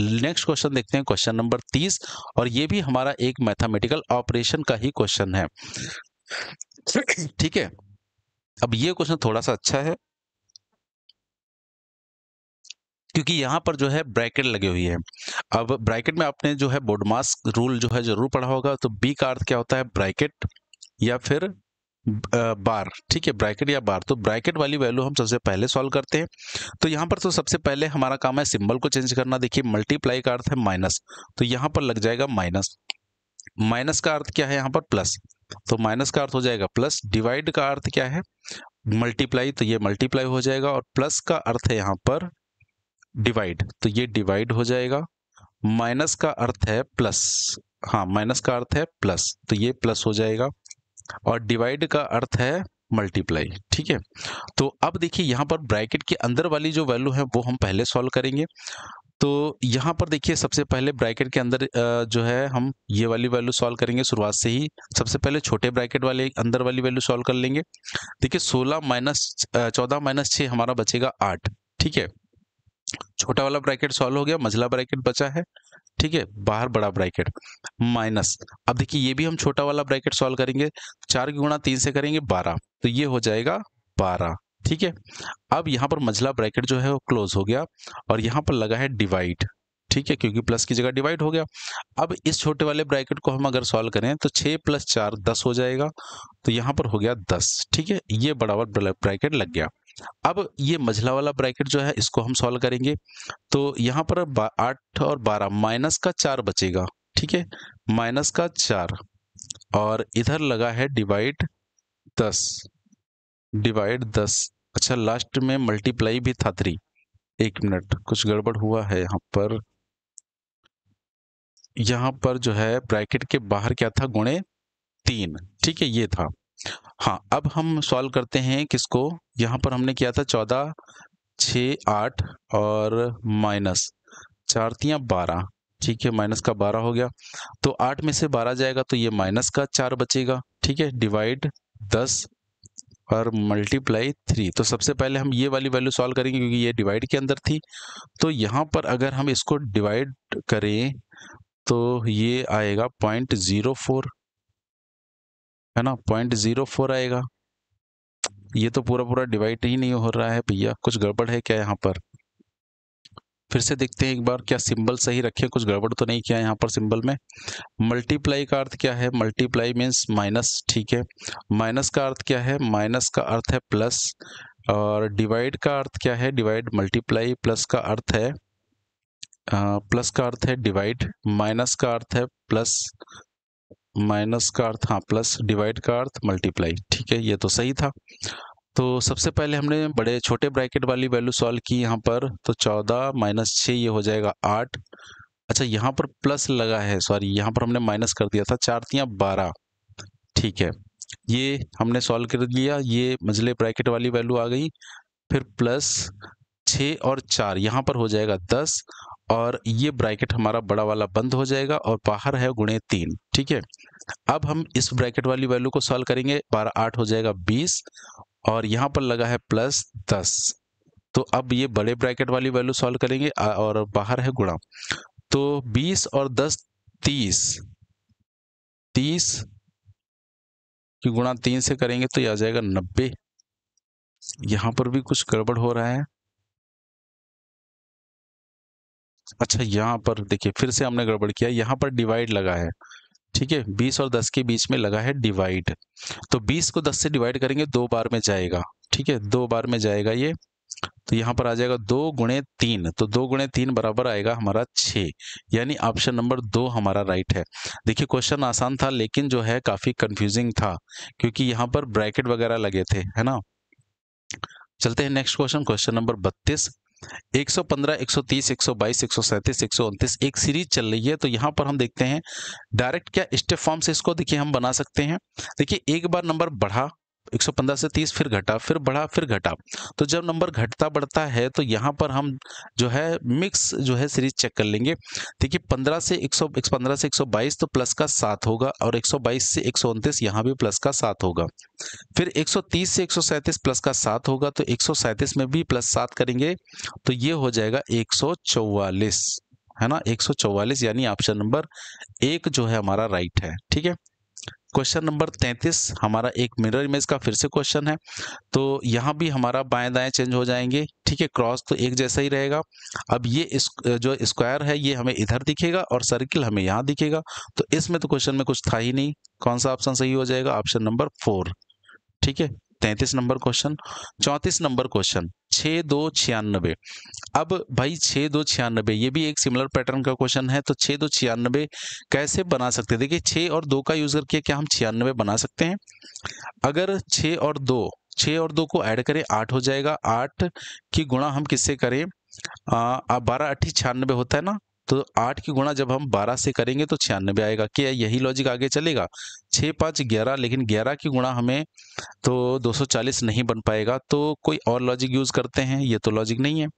Speaker 1: नेक्स्ट क्वेश्चन देखते हैं क्वेश्चन नंबर तीस और ये भी हमारा एक मैथमेटिकल ऑपरेशन का ही क्वेश्चन है ठीक है अब ये क्वेश्चन थोड़ा सा अच्छा है क्योंकि यहाँ पर जो है ब्रैकेट लगे हुई है अब ब्रैकेट में आपने जो है बोडमास रूल जो है जरूर पढ़ा होगा तो बी का अर्थ क्या होता है ब्रैकेट या फिर बार ठीक है ब्रैकेट या बार तो ब्रैकेट वाली वैल्यू हम सबसे पहले सॉल्व करते हैं तो यहाँ पर तो सबसे पहले हमारा काम है सिंबल को चेंज करना देखिए मल्टीप्लाई का अर्थ है माइनस तो यहाँ पर लग जाएगा माइनस माइनस का अर्थ क्या है यहाँ पर प्लस तो माइनस का अर्थ हो जाएगा प्लस डिवाइड का अर्थ क्या है मल्टीप्लाई तो ये मल्टीप्लाई हो जाएगा और प्लस का अर्थ है यहाँ पर डिवाइड तो ये डिवाइड हो जाएगा माइनस का अर्थ है प्लस हाँ माइनस का अर्थ है प्लस तो ये प्लस हो जाएगा और डिवाइड का अर्थ है मल्टीप्लाई ठीक है तो अब देखिए यहाँ पर ब्रैकेट के अंदर वाली जो वैल्यू है वो हम पहले सॉल्व करेंगे तो यहाँ पर देखिए सबसे पहले ब्रैकेट के अंदर जो है हम ये वाली वैल्यू सॉल्व करेंगे शुरुआत से ही सबसे पहले छोटे ब्रैकेट वाले अंदर वाली वैल्यू सॉल्व कर लेंगे देखिए सोलह माइनस चौदह माइनस छः हमारा बचेगा आठ ठीक है छोटा वाला ब्रैकेट सॉल्व हो गया मझला ब्रैकेट बचा है ठीक है बाहर बड़ा ब्रैकेट माइनस अब देखिए ये भी हम छोटा वाला ब्रैकेट सॉल्व करेंगे चार गुणा तीन से करेंगे बारह तो ये हो जाएगा बारह ठीक है अब यहाँ पर मझला ब्रैकेट जो है वो क्लोज हो गया और यहाँ पर लगा है डिवाइड ठीक है क्योंकि प्लस की जगह डिवाइड हो गया अब इस छोटे वाले ब्रैकेट को हम अगर सॉल्व करें तो छः प्लस चार दस हो जाएगा तो यहाँ पर हो गया दस ठीक है ये बराबर ब्रैकेट लग गया अब ये मझला वाला ब्रैकेट जो है इसको हम सॉल्व करेंगे तो यहाँ पर आठ और बारह माइनस का चार बचेगा ठीक है माइनस का चार और इधर लगा है डिवाइड दस डिवाइड दस अच्छा लास्ट में मल्टीप्लाई भी था थ्री एक मिनट कुछ गड़बड़ हुआ है यहाँ पर यहाँ पर जो है ब्रैकेट के बाहर क्या था गुणे तीन ठीक है ये था हाँ अब हम सॉल्व करते हैं किसको यहाँ पर हमने किया था चौदह छ आठ और माइनस चार तिया बारह ठीक है माइनस का बारह हो गया तो आठ में से बारह जाएगा तो ये माइनस का चार बचेगा ठीक है डिवाइड दस और मल्टीप्लाई थ्री तो सबसे पहले हम ये वाली वैल्यू सॉल्व करेंगे क्योंकि ये डिवाइड के अंदर थी तो यहाँ पर अगर हम इसको डिवाइड करें तो ये आएगा पॉइंट ज़ीरो फोर है ना पॉइंट ज़ीरो फोर आएगा ये तो पूरा पूरा डिवाइड ही नहीं हो रहा है भैया कुछ गड़बड़ है क्या यहाँ पर फिर से देखते हैं एक बार क्या सिंबल सही रखे कुछ गड़बड़ तो नहीं किया यहाँ पर सिंबल में मल्टीप्लाई का अर्थ क्या है मल्टीप्लाई मीन्स माइनस ठीक है माइनस का अर्थ क्या है माइनस का अर्थ है प्लस और डिवाइड का अर्थ क्या है डिवाइड मल्टीप्लाई प्लस का अर्थ है प्लस का अर्थ है डिवाइड माइनस का अर्थ है प्लस माइनस का अर्थ हाँ प्लस डिवाइड का अर्थ मल्टीप्लाई ठीक है ये तो सही था तो सबसे पहले हमने बड़े छोटे ब्रैकेट वाली वैल्यू सॉल्व की यहाँ पर तो चौदह माइनस छः ये हो जाएगा आठ अच्छा यहाँ पर प्लस लगा है सॉरी यहाँ पर हमने माइनस कर दिया था चार तियाँ बारह ठीक है ये हमने सॉल्व कर दिया ये मंझले ब्रैकेट वाली वैल्यू आ गई फिर प्लस छः और चार यहाँ पर हो जाएगा दस और ये ब्रैकेट हमारा बड़ा वाला बंद हो जाएगा और बाहर है गुणे तीन ठीक है अब हम इस ब्रैकेट वाली वैल्यू को सॉल्व करेंगे बारह आठ हो जाएगा बीस और यहाँ पर लगा है प्लस दस तो अब ये बड़े ब्रैकेट वाली वैल्यू सॉल्व करेंगे और बाहर है गुणा तो बीस और दस तीस तीस की गुणा तीन से करेंगे तो यह आ जाएगा नब्बे यहाँ पर भी कुछ गड़बड़ हो रहा है अच्छा यहाँ पर देखिए फिर से हमने गड़बड़ किया यहाँ पर डिवाइड लगा है ठीक है बीस और दस के बीच में लगा है डिवाइड तो बीस को दस से डिवाइड करेंगे दो बार में जाएगा ठीक है दो बार में जाएगा ये तो यहाँ पर आ जाएगा दो गुणे तीन तो दो गुणे तीन बराबर आएगा हमारा छ यानी ऑप्शन नंबर दो हमारा राइट है देखिए क्वेश्चन आसान था लेकिन जो है काफी कंफ्यूजिंग था क्योंकि यहाँ पर ब्रैकेट वगैरह लगे थे है ना चलते हैं नेक्स्ट क्वेश्चन क्वेश्चन नंबर बत्तीस 115, 130, एक सौ 129 एक सीरीज चल रही है तो यहाँ पर हम देखते हैं डायरेक्ट क्या स्टेप फॉर्म से इसको देखिए हम बना सकते हैं देखिए एक बार नंबर बढ़ा 115 से 30 फिर घटा फिर बढ़ा फिर घटा तो जब नंबर घटता बढ़ता है तो यहाँ पर हम जो है मिक्स जो है सीरीज चेक कर लेंगे देखिए 15 से 100 15 से 122 तो प्लस का सात होगा और 122 से एक सौ यहाँ भी प्लस का सात होगा फिर 130 से एक प्लस का सात होगा तो एक में भी प्लस सात करेंगे तो ये हो जाएगा एक है ना एक यानी ऑप्शन नंबर एक जो है हमारा राइट है ठीक है क्वेश्चन नंबर 33 हमारा एक मिरर इमेज का फिर से क्वेश्चन है तो यहाँ भी हमारा बाएं दाएं चेंज हो जाएंगे ठीक है क्रॉस तो एक जैसा ही रहेगा अब ये इस, जो स्क्वायर है ये हमें इधर दिखेगा और सर्किल हमें यहाँ दिखेगा तो इसमें तो क्वेश्चन में कुछ था ही नहीं कौन सा ऑप्शन सही हो जाएगा ऑप्शन नंबर फोर ठीक है तैतीस नंबर क्वेश्चन चौंतीस नंबर क्वेश्चन छः दो छियानबे अब भाई छः दो छियानबे ये भी एक सिमिलर पैटर्न का क्वेश्चन है तो छः दो छियानबे कैसे बना सकते हैं देखिए छः और दो का यूज करके क्या हम छियानबे बना सकते हैं अगर छः और दो छः और दो को ऐड करें आठ हो जाएगा आठ की गुणा हम किससे करें बारह अट्ठी छियानबे होता है ना तो आठ की गुणा जब हम बारह से करेंगे तो छियानबे आएगा क्या यही लॉजिक आगे चलेगा छः पाँच ग्यारह लेकिन ग्यारह की गुणा हमें तो दो सौ चालीस नहीं बन पाएगा तो कोई और लॉजिक यूज़ करते हैं ये तो लॉजिक नहीं है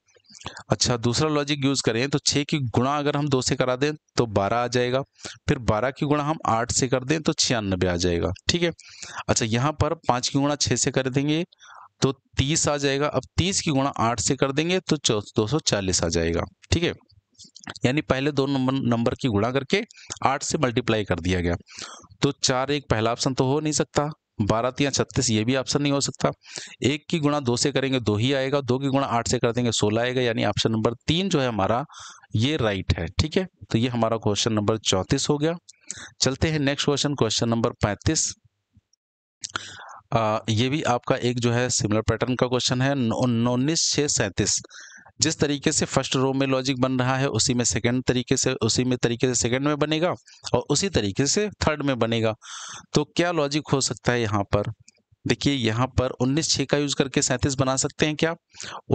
Speaker 1: अच्छा दूसरा लॉजिक यूज़ करें तो छः की गुणा अगर हम दो से करा दें तो बारह आ जाएगा फिर बारह की गुणा हम आठ से कर दें तो छियानबे आ जाएगा ठीक है अच्छा यहाँ पर पाँच की गुणा छः से कर देंगे तो तीस आ जाएगा अब तीस की गुणा आठ से कर देंगे तो दो सौ चालीस आ जाएगा ठीक है यानी पहले दो नंबर नंबर की गुणा करके आठ से मल्टीप्लाई कर दिया गया तो चार एक पहला ऑप्शन तो हो नहीं सकता बारह तीन छत्तीस ये भी ऑप्शन नहीं हो सकता एक की गुणा दो से करेंगे दो ही आएगा दो की गुणा आठ से कर देंगे सोलह आएगा यानी ऑप्शन नंबर तीन जो है हमारा ये राइट है ठीक है तो ये हमारा क्वेश्चन नंबर चौंतीस हो गया चलते हैं नेक्स्ट क्वेश्चन क्वेश्चन नंबर पैंतीस ये भी आपका एक जो है सिमिलर पैटर्न का क्वेश्चन है उन्नीस छः सैंतीस जिस तरीके से फर्स्ट रो में लॉजिक बन रहा है उसी में सेकेंड तरीके से उसी में तरीके से सेकेंड में बनेगा और उसी तरीके से थर्ड में बनेगा तो क्या लॉजिक हो सकता है यहाँ पर देखिए यहाँ पर 19 छः का यूज करके 37 बना सकते हैं क्या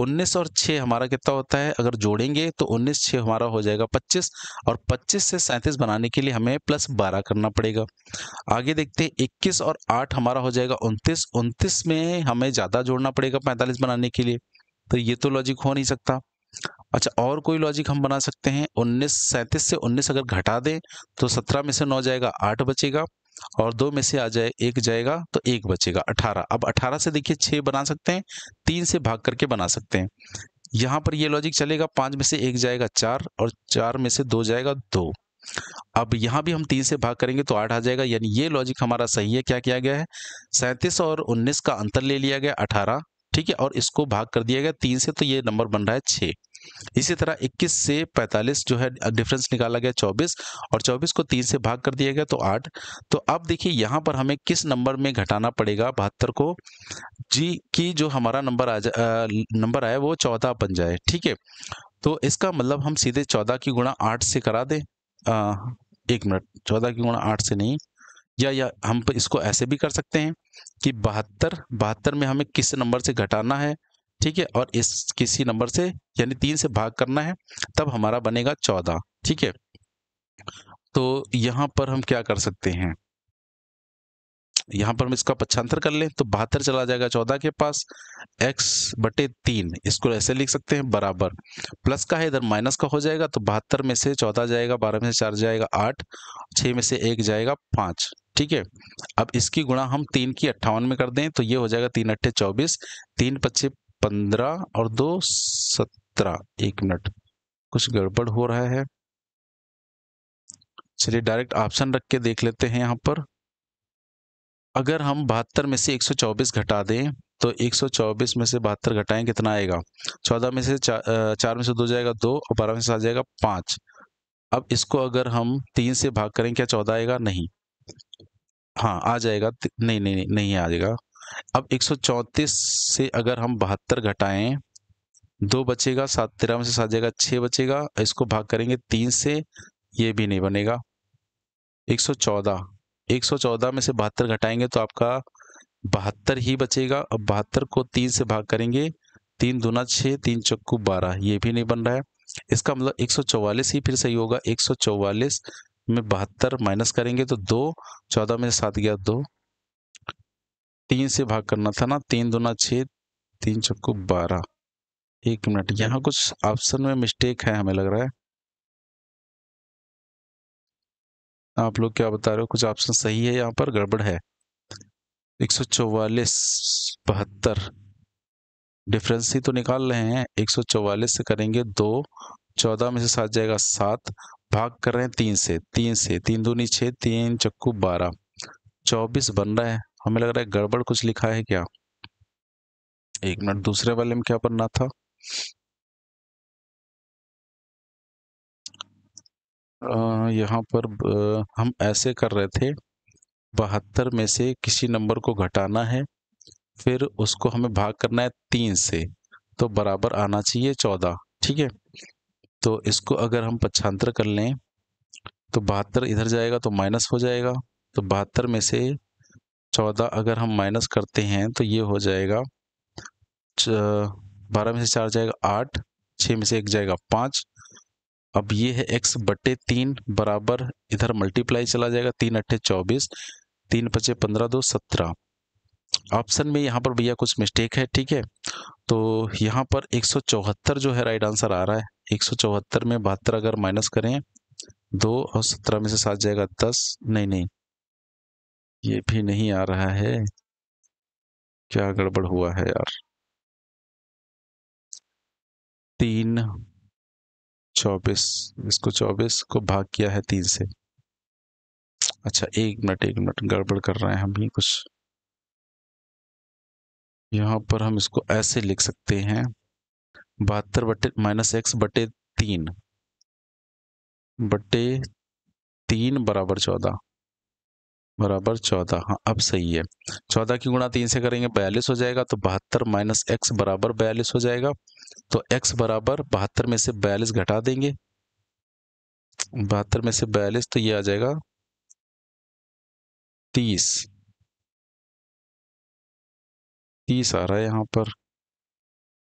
Speaker 1: 19 और 6 हमारा कितना होता है अगर जोड़ेंगे तो 19 छः हमारा हो जाएगा 25 और 25 से 37 बनाने के लिए हमें प्लस 12 करना पड़ेगा आगे देखते हैं 21 और 8 हमारा हो जाएगा 29 29 में हमें ज़्यादा जोड़ना पड़ेगा 45 बनाने के लिए तो ये तो लॉजिक हो नहीं सकता अच्छा और कोई लॉजिक हम बना सकते हैं उन्नीस सैंतीस से उन्नीस अगर घटा दें तो सत्रह में से नौ जाएगा आठ बचेगा और दो में से आ जाए एक जाएगा तो एक बचेगा अठारह अब अठारह से देखिए छः बना सकते हैं तीन से भाग करके बना सकते हैं यहाँ पर ये लॉजिक चलेगा पाँच में से एक जाएगा चार और चार में से दो जाएगा दो अब यहाँ भी हम तीन से भाग करेंगे तो आठ आ जाएगा यानी ये लॉजिक हमारा सही है क्या किया गया है सैंतीस और उन्नीस का अंतर ले लिया गया अठारह ठीक है और इसको भाग कर दिया गया तीन से तो ये नंबर बन रहा है छः इसी तरह 21 से 45 जो है डिफरेंस निकाला गया 24 और 24 को 3 से भाग कर दिया गया तो 8 तो अब देखिए यहाँ पर हमें किस नंबर में घटाना पड़ेगा बहत्तर को जी की जो हमारा नंबर आ जा नंबर आया वो चौदह बन जाए ठीक है तो इसका मतलब हम सीधे चौदह की गुणा आठ से करा दें एक मिनट चौदह की गुणा आठ से नहीं या या हम इसको ऐसे भी कर सकते हैं कि बहत्तर बहत्तर में हमें किस नंबर से घटाना है ठीक है और इस किसी नंबर से यानी तीन से भाग करना है तब हमारा बनेगा चौदह ठीक है तो यहाँ पर हम क्या कर सकते हैं यहाँ पर हम इसका पक्षांतर कर लें तो बहत्तर चला जाएगा चौदह के पास x बटे तीन इसको ऐसे लिख सकते हैं बराबर प्लस का है इधर माइनस का हो जाएगा तो बहत्तर में से चौदह जाएगा बारह में से चार जाएगा आठ छः में से एक जाएगा पाँच ठीक है अब इसकी गुणा हम तीन की अट्ठावन में कर दें तो ये हो जाएगा तीन अट्ठे चौबीस तीन पच्चीस पंद्रह और दो सत्रह एक मिनट कुछ गड़बड़ हो रहा है चलिए डायरेक्ट ऑप्शन रख के देख लेते हैं यहाँ पर अगर हम बहत्तर में से 124 घटा दें तो 124 में से बहत्तर घटाएं कितना आएगा 14 में से चा, चार में से दो जाएगा दो और बारह में से आ जाएगा पाँच अब इसको अगर हम तीन से भाग करें क्या चौदह आएगा नहीं हाँ आ जाएगा नहीं नहीं नहीं, नहीं आ जाएगा अब 134 से अगर हम बहत्तर घटाएं दो बचेगा सात तेरह में से सात जाएगा छः बचेगा इसको भाग करेंगे तीन से ये भी नहीं बनेगा 114 114 में से बहत्तर घटाएंगे तो आपका बहत्तर ही बचेगा अब बहत्तर को तीन से भाग करेंगे तीन दूना छः तीन चक्कू बारह ये भी नहीं बन रहा है इसका मतलब 144 ही फिर सही होगा 144 में बहत्तर माइनस करेंगे तो दो चौदह में सात गया दो तीन से भाग करना था ना तीन दूना छ तीन चक्को बारह एक मिनट यहाँ कुछ ऑप्शन में मिस्टेक है हमें लग रहा है आप लोग क्या बता रहे हो कुछ ऑप्शन सही है यहाँ पर गड़बड़ है एक सौ चौवालीस बहत्तर डिफरेंस ही तो निकाल रहे हैं एक सौ चौवालीस से करेंगे दो चौदह में से सात जाएगा सात भाग कर रहे हैं तीन से तीन से तीन दूनी छः तीन चक्कू बारह चौबीस बन रहा है हमें लग रहा है गड़बड़ कुछ लिखा है क्या एक मिनट दूसरे वाले में क्या बनना था यहाँ पर हम ऐसे कर रहे थे बहत्तर में से किसी नंबर को घटाना है फिर उसको हमें भाग करना है तीन से तो बराबर आना चाहिए चौदह ठीक है तो इसको अगर हम पक्षांतर कर लें तो बहत्तर इधर जाएगा तो माइनस हो जाएगा तो बहत्तर में से चौदह अगर हम माइनस करते हैं तो ये हो जाएगा बारह में से चार जाएगा आठ छः में से एक जाएगा पाँच अब ये है एक्स बटे तीन बराबर इधर मल्टीप्लाई चला जाएगा तीन अट्ठे चौबीस तीन पचे पंद्रह दो सत्रह ऑप्शन में यहाँ पर भैया कुछ मिस्टेक है ठीक है तो यहाँ पर एक सौ चौहत्तर जो है राइट आंसर आ रहा है एक सौ चौहत्तर में बहत्तर अगर माइनस करें दो और सत्रह में से सात जाएगा दस नहीं नहीं ये भी नहीं आ रहा है क्या गड़बड़ हुआ है यार तीन चौबीस इसको चौबीस को भाग किया है तीन से अच्छा एक मिनट एक मिनट गड़बड़ कर रहे हैं हम ही कुछ यहाँ पर हम इसको ऐसे लिख सकते हैं बहत्तर बटे माइनस एक्स बटे तीन बटे तीन बराबर चौदह बराबर चौदह हाँ अब सही है चौदह की गुणा तीन से करेंगे बयालीस हो जाएगा तो बहत्तर माइनस एक्स बराबर बयालीस हो जाएगा तो एक्स बराबर बहत्तर में से बयालीस घटा देंगे बहत्तर में से बयालीस तो ये आ जाएगा तीस तीस आ रहा है यहाँ पर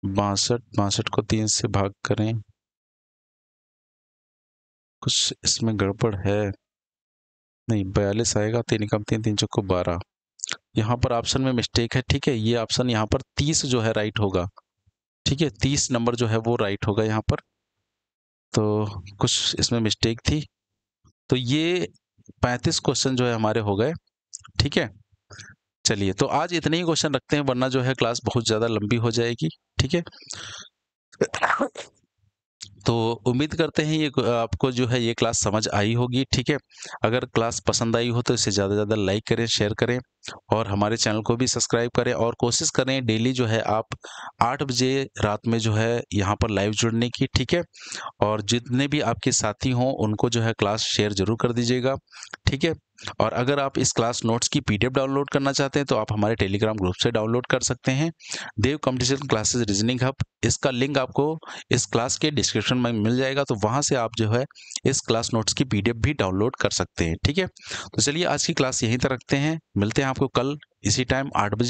Speaker 1: बासठ बासठ को तीन से भाग करें कुछ इसमें गड़बड़ है नहीं बयालीस आएगा तीन कम तीन तीन चौको बारह यहाँ पर ऑप्शन में मिस्टेक है ठीक है ये ऑप्शन यहाँ पर तीस जो है राइट होगा ठीक है तीस नंबर जो है वो राइट होगा यहाँ पर तो कुछ इसमें मिस्टेक थी तो ये पैंतीस क्वेश्चन जो है हमारे हो गए ठीक है चलिए तो आज इतने ही क्वेश्चन रखते हैं वरना जो है क्लास बहुत ज़्यादा लंबी हो जाएगी ठीक है तो उम्मीद करते हैं ये आपको जो है ये क्लास समझ आई होगी ठीक है अगर क्लास पसंद आई हो तो इसे ज़्यादा से ज़्यादा लाइक करें शेयर करें और हमारे चैनल को भी सब्सक्राइब करें और कोशिश करें डेली जो है आप आठ बजे रात में जो है यहाँ पर लाइव जुड़ने की ठीक है और जितने भी आपके साथी हों उनको जो है क्लास शेयर ज़रूर कर दीजिएगा ठीक है और अगर आप इस क्लास नोट्स की पीडीएफ डाउनलोड करना चाहते हैं तो आप हमारे टेलीग्राम ग्रुप से डाउनलोड कर सकते हैं Dev competition classes reasoning hub इसका लिंक आपको इस क्लास के डिस्क्रिप्शन में मिल जाएगा तो वहाँ से आप जो है इस क्लास नोट्स की पीडीएफ भी डाउनलोड कर सकते हैं ठीक है तो चलिए आज की क्लास यहीं तक रखते हैं मिलते हैं आपको कल इसी टाइम आठ बजे